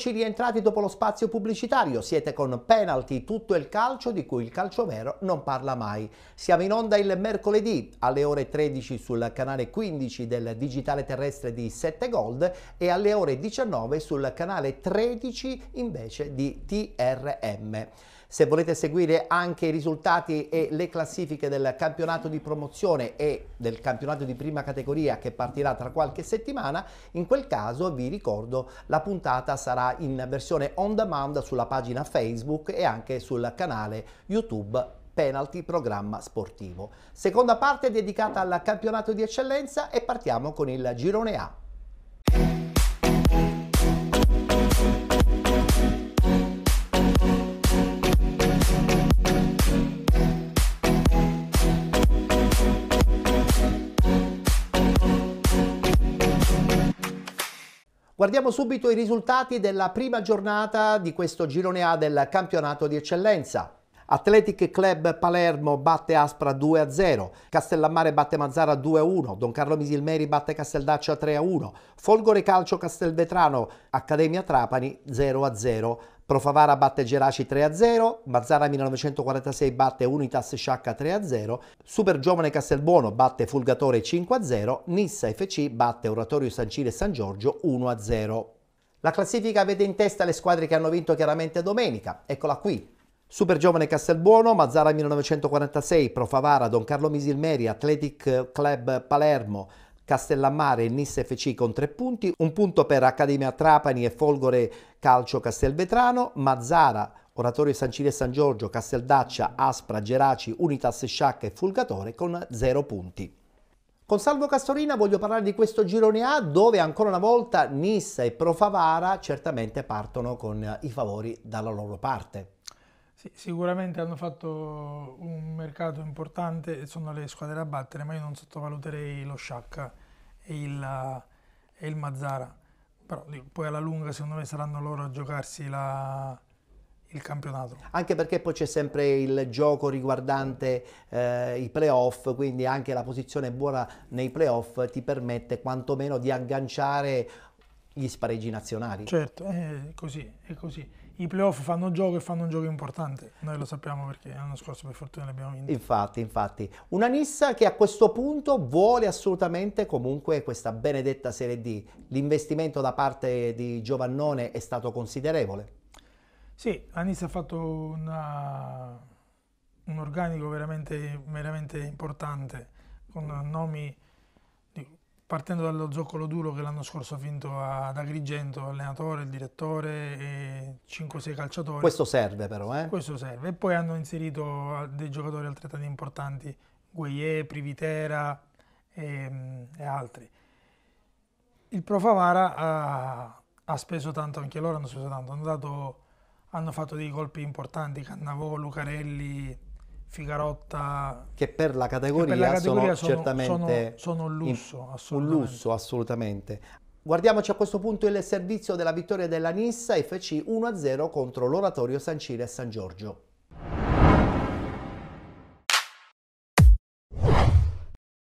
Eccoci rientrati dopo lo spazio pubblicitario, siete con Penalty, tutto il calcio di cui il calcio vero non parla mai. Siamo in onda il mercoledì alle ore 13 sul canale 15 del digitale terrestre di 7 Gold e alle ore 19 sul canale 13 invece di TRM. Se volete seguire anche i risultati e le classifiche del campionato di promozione e del campionato di prima categoria che partirà tra qualche settimana, in quel caso vi ricordo la puntata sarà in versione on demand sulla pagina Facebook e anche sul canale YouTube penalty programma sportivo. Seconda parte dedicata al campionato di eccellenza e partiamo con il girone A. Guardiamo subito i risultati della prima giornata di questo girone A del campionato di eccellenza. Athletic Club Palermo batte Aspra 2-0, Castellammare batte Mazzara 2-1, Don Carlo Misilmeri batte Casteldaccia 3-1, Folgore Calcio Castelvetrano, Accademia Trapani 0-0. Profavara batte Geraci 3-0, a Mazzara 1946 batte Unitas Sciacca 3-0, a Super Giovane Castelbuono batte Fulgatore 5-0, a Nissa FC batte Oratorio Sancile e San Giorgio 1-0. a La classifica vede in testa le squadre che hanno vinto chiaramente domenica, eccola qui, Super giovane Castelbuono, Mazzara 1946, Profavara, Don Carlo Misilmeri, Athletic Club Palermo, Castellammare e Nice FC con tre punti, un punto per Accademia Trapani e Folgore Calcio Castelvetrano, Mazzara, Oratorio San Cile e San Giorgio, Casteldaccia, Aspra, Geraci, Unitas Sciacca e Fulgatore con zero punti. Con Salvo Castorina voglio parlare di questo girone A dove ancora una volta Nissa e Profavara certamente partono con i favori dalla loro parte. Sì, sicuramente hanno fatto un mercato importante e sono le squadre da battere, ma io non sottovaluterei lo Sciacca e il, e il Mazzara. Però poi alla lunga secondo me saranno loro a giocarsi la, il campionato. Anche perché poi c'è sempre il gioco riguardante eh, i playoff, quindi anche la posizione buona nei playoff ti permette quantomeno di agganciare gli spareggi nazionali. Certo, è così, è così i playoff fanno gioco e fanno un gioco importante. Noi lo sappiamo perché l'anno scorso per fortuna l'abbiamo vinto. Infatti, infatti. Una Nissa che a questo punto vuole assolutamente comunque questa benedetta Serie D. L'investimento da parte di Giovannone è stato considerevole? Sì, la Nissa ha fatto una, un organico veramente, veramente importante, con nomi partendo dallo zoccolo duro che l'anno scorso ha vinto ad Agrigento, allenatore, il direttore e 5-6 calciatori. Questo serve però, eh? Questo serve. E poi hanno inserito dei giocatori altrettanto importanti, Gueye, Privitera e, ehm, e, altri. Il Pro Favara ha, ha, speso tanto, anche loro hanno speso tanto, hanno, dato, hanno fatto dei colpi importanti, Cannavò, Lucarelli, Figarotta... Che per la categoria, per la categoria sono, sono, certamente... Sono, sono un, lusso, in, un lusso, assolutamente. Guardiamoci a questo punto il servizio della vittoria della Nissa FC 1-0 contro l'Oratorio San Cire e San Giorgio.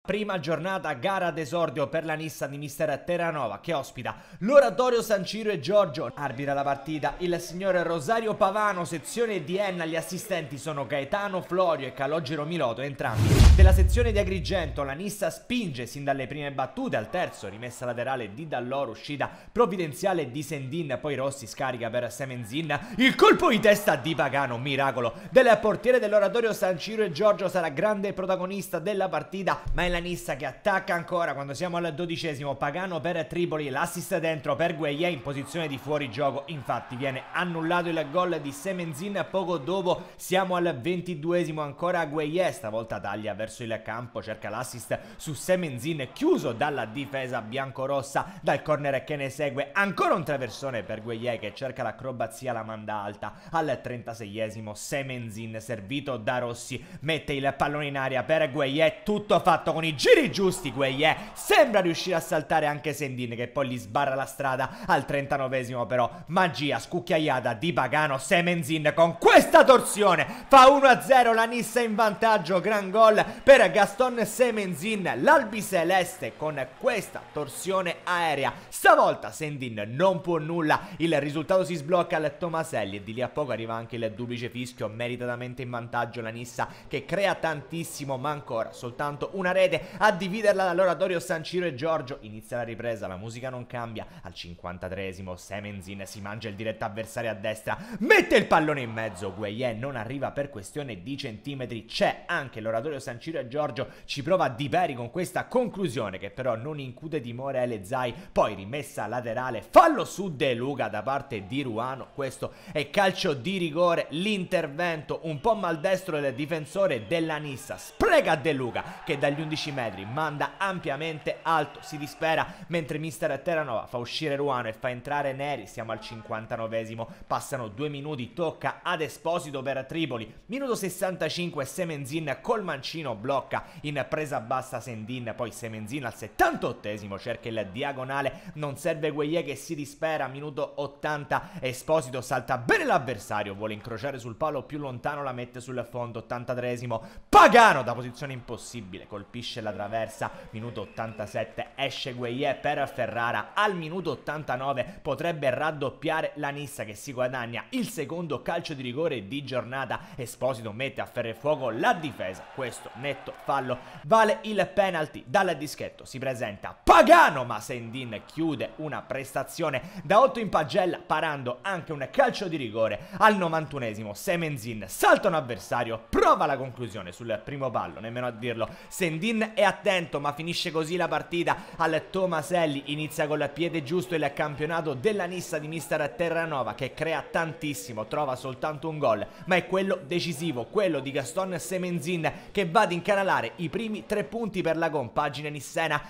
Prima giornata gara d'esordio per la Nissan di Mister Terranova che ospita l'oratorio San Ciro e Giorgio. Arbitra la partita il signor Rosario Pavano, sezione di Enna. Gli assistenti sono Gaetano Florio e Calogero Miloto, entrambi della sezione di Agrigento. La Nissa spinge sin dalle prime battute al terzo, rimessa laterale di Dall'Oro, uscita provvidenziale di Sendin, poi Rossi scarica per Semenzin. Il colpo di testa di Pagano, miracolo del portiere dell'oratorio San Ciro e Giorgio sarà grande protagonista della partita, ma è la Milanista che attacca ancora quando siamo al dodicesimo. Pagano per Tripoli, l'assist dentro per Gueye in posizione di fuori gioco. Infatti viene annullato il gol di Semenzin poco dopo. Siamo al ventiduesimo ancora Gueye. Stavolta taglia verso il campo, cerca l'assist su Semenzin chiuso dalla difesa biancorossa dal corner che ne segue. Ancora un traversone per Gueye che cerca l'acrobazia, la manda alta. Al 36esimo Semenzin servito da Rossi mette il pallone in aria per Gueye. Tutto fatto con i giri giusti quegli, eh. Sembra riuscire a saltare anche Sendin che poi gli sbarra la strada al 39esimo però. Magia scucchiaiata di Pagano Semenzin con questa torsione. Fa 1-0 la Nissa in vantaggio, gran gol per Gaston Semenzin, l'albiceleste con questa torsione aerea. Stavolta Sendin non può nulla, il risultato si sblocca al Tomaselli e di lì a poco arriva anche il duplice fischio, meritatamente in vantaggio la Nissa che crea tantissimo ma ancora soltanto una rete bene a dividerla dall'oratorio San Ciro e Giorgio. Inizia la ripresa, la musica non cambia. Al 53esimo Semenzin si mangia il diretto avversario a destra, mette il pallone in mezzo. Gueye non arriva per questione di centimetri. C'è anche l'oratorio San Ciro e Giorgio. Ci prova Di Peri con questa conclusione che però non incute timore a Elezai. Poi rimessa laterale, fallo su De Luca da parte di Ruano. Questo è calcio di rigore. L'intervento un po' maldestro del difensore della Nissa. spreca De Luca che dagli 11 15 metri, manda ampiamente alto, si dispera, mentre mister Terranova fa uscire Ruano e fa entrare Neri, siamo al 59esimo, passano due minuti, tocca ad Esposito per Tripoli, minuto 65 Semenzin col mancino blocca in presa bassa Sendin, poi Semenzin al 78esimo cerca il diagonale, non serve Gueye che si dispera, minuto 80 Esposito salta bene l'avversario, vuole incrociare sul palo più lontano, la mette sul fondo, 83esimo Pagano da posizione impossibile, colpisce subisce la traversa, minuto 87 esce Gueye per Ferrara, al minuto 89 potrebbe raddoppiare la Nissa che si guadagna il secondo calcio di rigore di giornata, Esposito mette a ferro e fuoco la difesa, questo netto fallo vale il penalty, dal dischetto si presenta Pagano ma Sendin chiude una prestazione da 8 in pagella parando anche un calcio di rigore al 91esimo Semenzin salta un avversario, prova la conclusione sul primo ballo, nemmeno a dirlo, Sendin Green è attento ma finisce così la partita al Tomaselli inizia col piede giusto il campionato della Nissa di mister Terranova che crea tantissimo trova soltanto un gol ma è quello decisivo quello di Gaston Semenzin che va ad incanalare i primi tre punti per la compagine nissena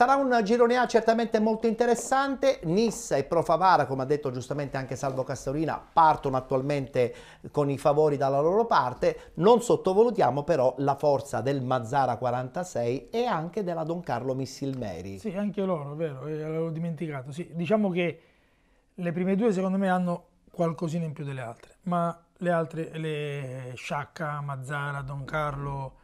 Sarà un girone A certamente molto interessante, Nissa e Profavara, come ha detto giustamente anche Salvo Castorina, partono attualmente con i favori dalla loro parte, non sottovalutiamo però la forza del Mazzara 46 e anche della Don Carlo Missilmeri. Sì, anche loro, vero, eh, l'avevo dimenticato. Sì, diciamo che le prime due secondo me hanno qualcosina in più delle altre, ma le altre, le Sciacca, Mazzara, Don Carlo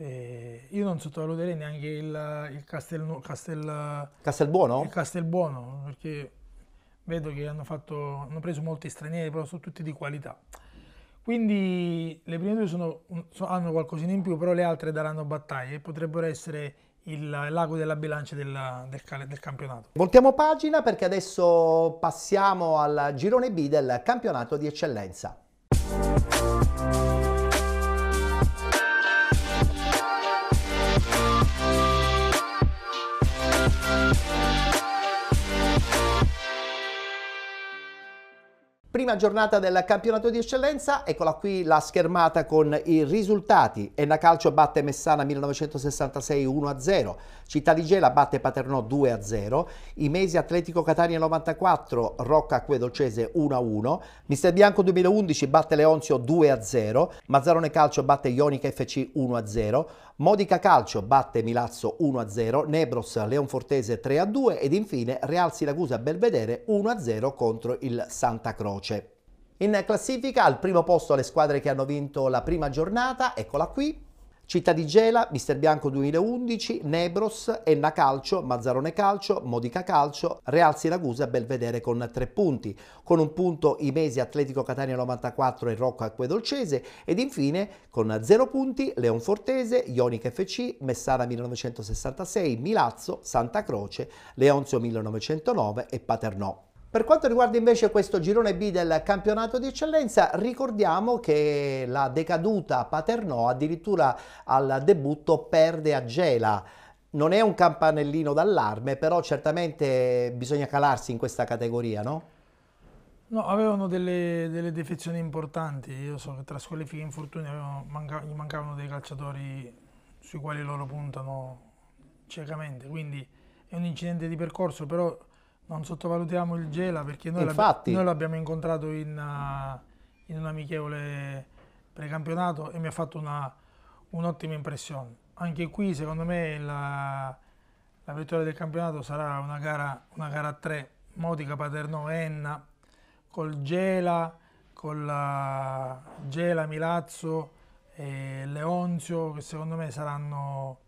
eh, io non sottovaluterei neanche il, il, Castel, Castel, Castelbuono? Il Castelbuono, perché vedo che hanno, fatto, hanno preso molti stranieri, però sono tutti di qualità. Quindi le prime due sono, hanno qualcosina in più, però le altre daranno battaglie e potrebbero essere il lago della bilancia del, del, del, campionato. Voltiamo pagina perché adesso passiamo al girone B del campionato di eccellenza. Prima giornata del campionato di eccellenza, eccola qui la schermata con i risultati. Enna Calcio batte Messana 1966 1-0, Città di Gela batte Paternò 2-0, Imesi Atletico Catania 94, Rocca Quedolcese 1-1, Mister Bianco 2011 batte Leonzio 2-0, Mazzarone Calcio batte Ionica FC 1-0, Modica Calcio batte Milazzo 1-0, Nebros Leonfortese 3-2 ed infine Real Siracusa Belvedere 1-0 contro il Santa Croce. In classifica al primo posto le squadre che hanno vinto la prima giornata, eccola qui, Città di Gela, Mister Bianco 2011, Nebros, Enna Calcio, Mazzarone Calcio, Modica Calcio, Real Siracusa Belvedere con tre punti, con un punto i mesi Atletico Catania 94 e Rocco Acquedolcese ed infine con zero punti Leon Fortese, Ionic FC, Messana 1966, Milazzo, Santa Croce, Leonzio 1909 e Paternò. Per quanto riguarda invece questo girone B del campionato di eccellenza, ricordiamo che la decaduta Paternò addirittura al debutto perde a Gela. Non è un campanellino d'allarme, però certamente bisogna calarsi in questa categoria, no? No, avevano delle, delle defezioni importanti. Io so che tra squalifiche e infortuni avevano, manca, gli mancavano dei calciatori sui quali loro puntano ciecamente. Quindi è un incidente di percorso, però non sottovalutiamo il Gela perché noi, Infatti, noi l'abbiamo incontrato in, eh, in, un amichevole precampionato e mi ha fatto una, un'ottima impressione. Anche qui secondo me la, la vittoria del campionato sarà una gara, una gara a tre, Modica, Paternò, Enna, col Gela, con la eh, Gela, Milazzo e Leonzio che secondo me saranno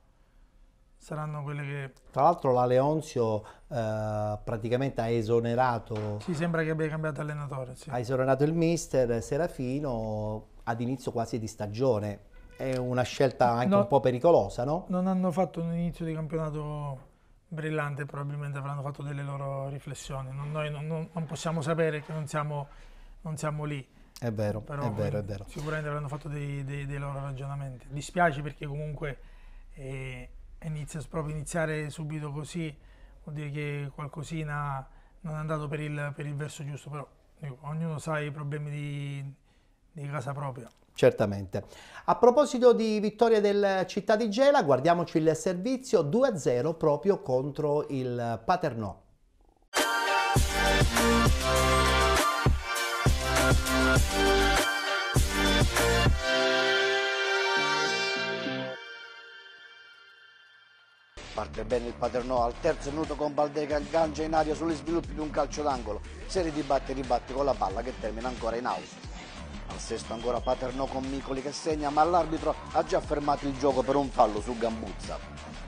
saranno quelle che... Tra l'altro la Leonzio eh, praticamente ha esonerato... Sì, sembra che abbia cambiato allenatore. Sì. Ha esonerato il mister Serafino ad inizio quasi di stagione. È una scelta anche no, un po' pericolosa, no? Non hanno fatto un inizio di campionato brillante, probabilmente avranno fatto delle loro riflessioni. Non, noi non, non, possiamo sapere che non siamo, non siamo lì. È vero, Però, è vero, è vero. Sicuramente avranno fatto dei, dei, dei loro ragionamenti. Dispiace perché comunque... Eh, inizio proprio iniziare subito così vuol dire che qualcosina non è andato per il, per il verso giusto, però dico, ognuno sa i problemi di, di casa propria. Certamente. A proposito di vittoria del Città di Gela, guardiamoci il servizio 2-0 proprio contro il Paternò. Thank Parte bene il Paternò al terzo minuto con Balde che aggancia in aria sugli sviluppi di un calcio d'angolo. Se ribatte e ribatte con la palla che termina ancora in out. Al sesto ancora Paternò con Micoli che segna ma l'arbitro ha già fermato il gioco per un fallo su Gambuzza.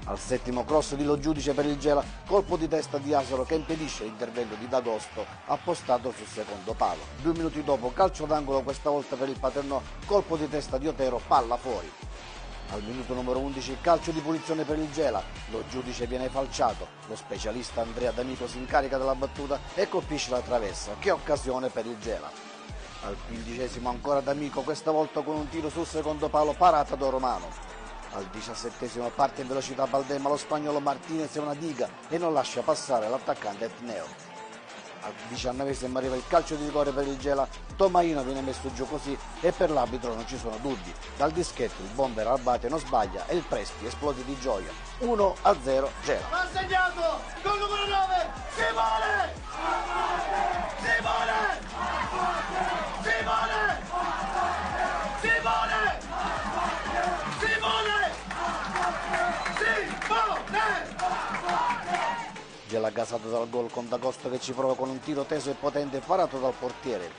Al settimo cross di Lo Giudice per il Gela, colpo di testa di Asaro che impedisce l'intervento di D'Agosto appostato sul secondo palo. Due minuti dopo calcio d'angolo questa volta per il Paternò, colpo di testa di Otero, palla fuori. Al minuto numero 11 calcio di punizione per il Gela, lo giudice viene falciato, lo specialista Andrea D'Amico si incarica della battuta e colpisce la traversa, che occasione per il Gela. Al quindicesimo ancora D'Amico, questa volta con un tiro sul secondo palo parata da Romano. Al diciassettesimo parte in velocità Baldemma lo spagnolo Martinez è una diga e non lascia passare l'attaccante Etneo. Al diciannovesimo arriva il calcio di rigore per il Gela, Tomaino viene messo giù così e per l'arbitro non ci sono dubbi. Dal dischetto il bomber Albate non sbaglia e il Presti esplode di gioia. 1-0 Gela. Ha segnato! Gol numero 9! Simone! gasato dal gol con D'Agosto che ci prova con un tiro teso e potente parato dal portiere.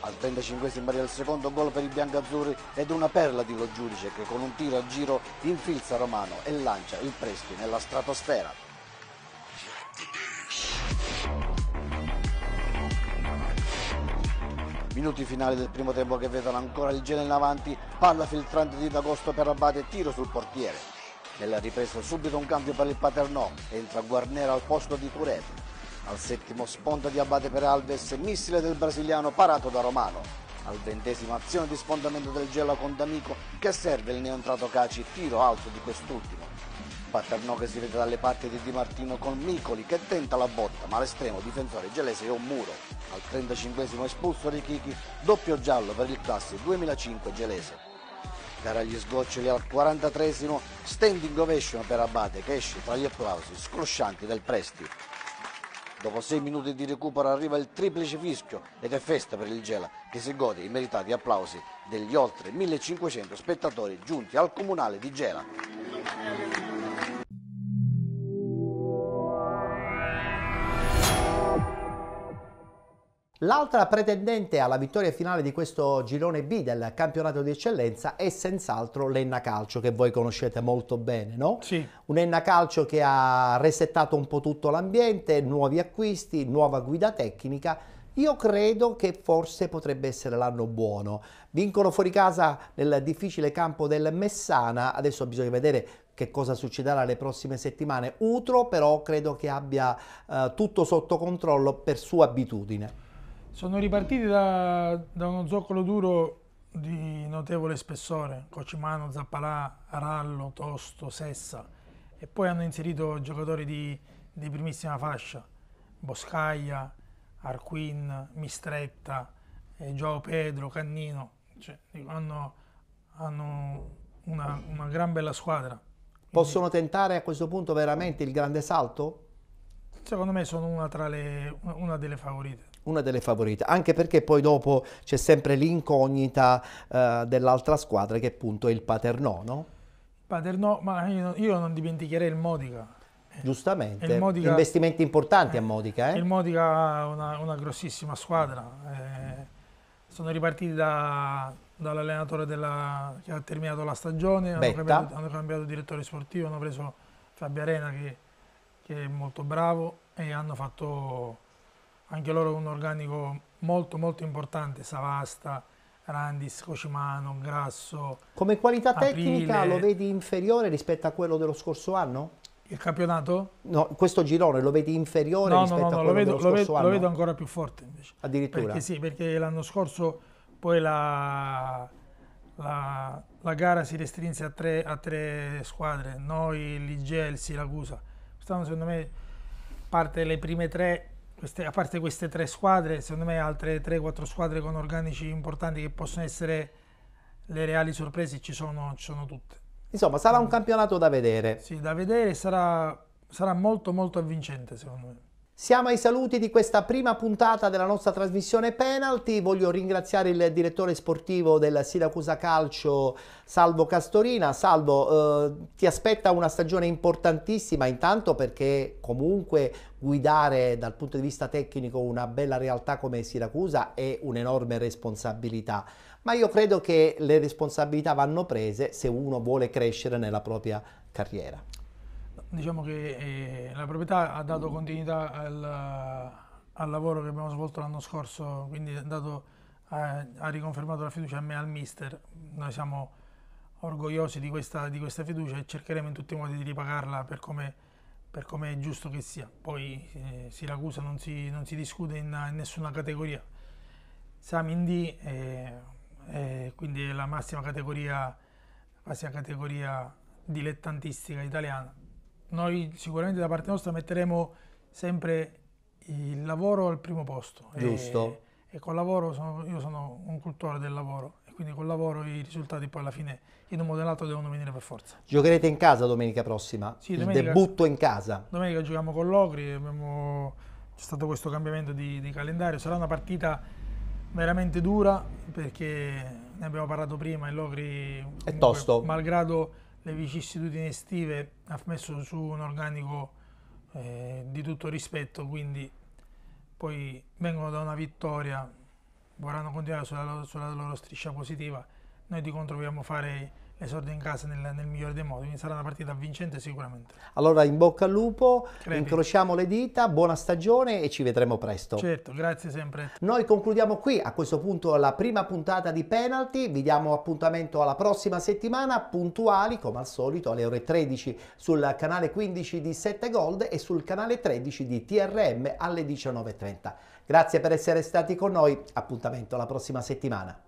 Al 35 arriva il secondo gol per i biancazzurri ed una perla di Lo Giudice che con un tiro a giro infilza Romano e lancia il Presti nella stratosfera. Minuti finali del primo tempo che vedono ancora il Gene in avanti, palla filtrante di D'Agosto per Abate e tiro sul portiere. Nella ripresa subito un cambio per il Paternò, entra Guarnera al posto di Tureti. Al settimo sponda di Abate per Alves, missile del brasiliano parato da Romano. Al ventesimo azione di sfondamento del Gela con D'Amico che serve il neontrato Caci, tiro alto di quest'ultimo. Paternò che si vede dalle parti di Di Martino con Micoli che tenta la botta ma l'estremo difensore gelese è un muro. Al 35 espulso Richichi, doppio giallo per il classe 2005 gelese darà gli sgoccioli al 43 standing ovation per Abate che esce tra gli applausi scroscianti del Presti. Dopo sei minuti di recupero arriva il triplice fischio ed è festa per il Gela che si gode i meritati applausi degli oltre 1500 spettatori giunti al comunale di Gela. L'altra pretendente alla vittoria finale di questo girone B del campionato di eccellenza è senz'altro l'Enna Calcio che voi conoscete molto bene, no? Sì. Un Enna Calcio che ha resettato un po' tutto l'ambiente, nuovi acquisti, nuova guida tecnica. Io credo che forse potrebbe essere l'anno buono. Vincono fuori casa nel difficile campo del Messana, adesso bisogna vedere che cosa succederà le prossime settimane. Utro però credo che abbia eh, tutto sotto controllo per sua abitudine. Sono ripartiti da, da uno zoccolo duro di notevole spessore, Cocimano, Zappalà, Rallo, Tosto, Sessa e poi hanno inserito giocatori di, di primissima fascia, Boscaia, Arquin, Mistretta, eh, Joao Pedro, Cannino, cioè, hanno, hanno una, una, gran bella squadra. Possono tentare a questo punto veramente il grande salto? Secondo me sono una, le, una delle favorite una delle favorite, anche perché poi dopo c'è sempre l'incognita eh, dell'altra squadra che appunto è il Paternò, no? Paternò, ma io, io non dimenticherei il Modica. Eh, Giustamente, il Modica, investimenti importanti eh, a Modica. Eh? Il Modica è una, una grossissima squadra, eh, sono ripartiti da, dall'allenatore che ha terminato la stagione, hanno cambiato, hanno cambiato, direttore sportivo, hanno preso Fabio Arena che, che è molto bravo e hanno fatto anche loro un organico molto molto importante, Savasta, Randis, Cocimano, Grasso. Come qualità aprile. tecnica lo vedi inferiore rispetto a quello dello scorso anno? Il campionato? No, questo girone lo vedi inferiore no, rispetto no, no, a quello vedo, dello scorso lo anno? Lo vedo ancora più forte invece. Addirittura? Perché sì, perché l'anno scorso poi la, la, la, gara si restrinse a tre, a tre squadre, noi, l'Igel, Siracusa. Quest'anno secondo me parte le prime tre queste, a parte queste tre squadre, secondo me altre 3-4 squadre con organici importanti che possono essere le reali sorprese ci sono, ci sono tutte. Insomma, sarà un campionato da vedere. Sì, da vedere sarà, sarà molto molto avvincente secondo me. Siamo ai saluti di questa prima puntata della nostra trasmissione penalty. Voglio ringraziare il direttore sportivo del Siracusa Calcio, Salvo Castorina. Salvo, eh, ti aspetta una stagione importantissima, intanto perché comunque guidare dal punto di vista tecnico una bella realtà come Siracusa è un'enorme responsabilità. Ma io credo che le responsabilità vanno prese se uno vuole crescere nella propria carriera diciamo che eh, la proprietà ha dato continuità al, al lavoro che abbiamo svolto l'anno scorso, quindi dato, eh, ha riconfermato la fiducia a me e al mister. Noi siamo orgogliosi di questa, di questa, fiducia e cercheremo in tutti i modi di ripagarla per come, per come è giusto che sia. Poi eh, Siracusa non si, non si discute in, in, nessuna categoria. Siamo in D, eh, eh quindi è la massima categoria, massima categoria dilettantistica italiana noi sicuramente da parte nostra metteremo sempre il lavoro al primo posto. Giusto. E, e col lavoro, sono, io sono un cultore del lavoro, e quindi col lavoro i risultati poi alla fine in un modo o nell'altro devono venire per forza. Giocherete in casa domenica prossima? Sì, domenica. Il debutto in casa? Domenica giochiamo con l'Ogri, abbiamo, c'è stato questo cambiamento di, di calendario, sarà una partita veramente dura perché ne abbiamo parlato prima, il Logri è tosto. Malgrado le vicissitudini estive ha messo su un organico eh, di tutto rispetto, quindi poi vengono da una vittoria, vorranno continuare sulla loro, sulla loro striscia positiva, noi di contro vogliamo fare l'esordio in casa nel, nel, migliore dei modi, quindi sarà una partita vincente sicuramente. Allora in bocca al lupo, Crepi. incrociamo le dita, buona stagione e ci vedremo presto. Certo, grazie sempre. Noi concludiamo qui a questo punto la prima puntata di Penalty, vi diamo appuntamento alla prossima settimana, puntuali come al solito alle ore 13 sul canale 15 di 7 Gold e sul canale 13 di TRM alle 19.30. Grazie per essere stati con noi, appuntamento la prossima settimana.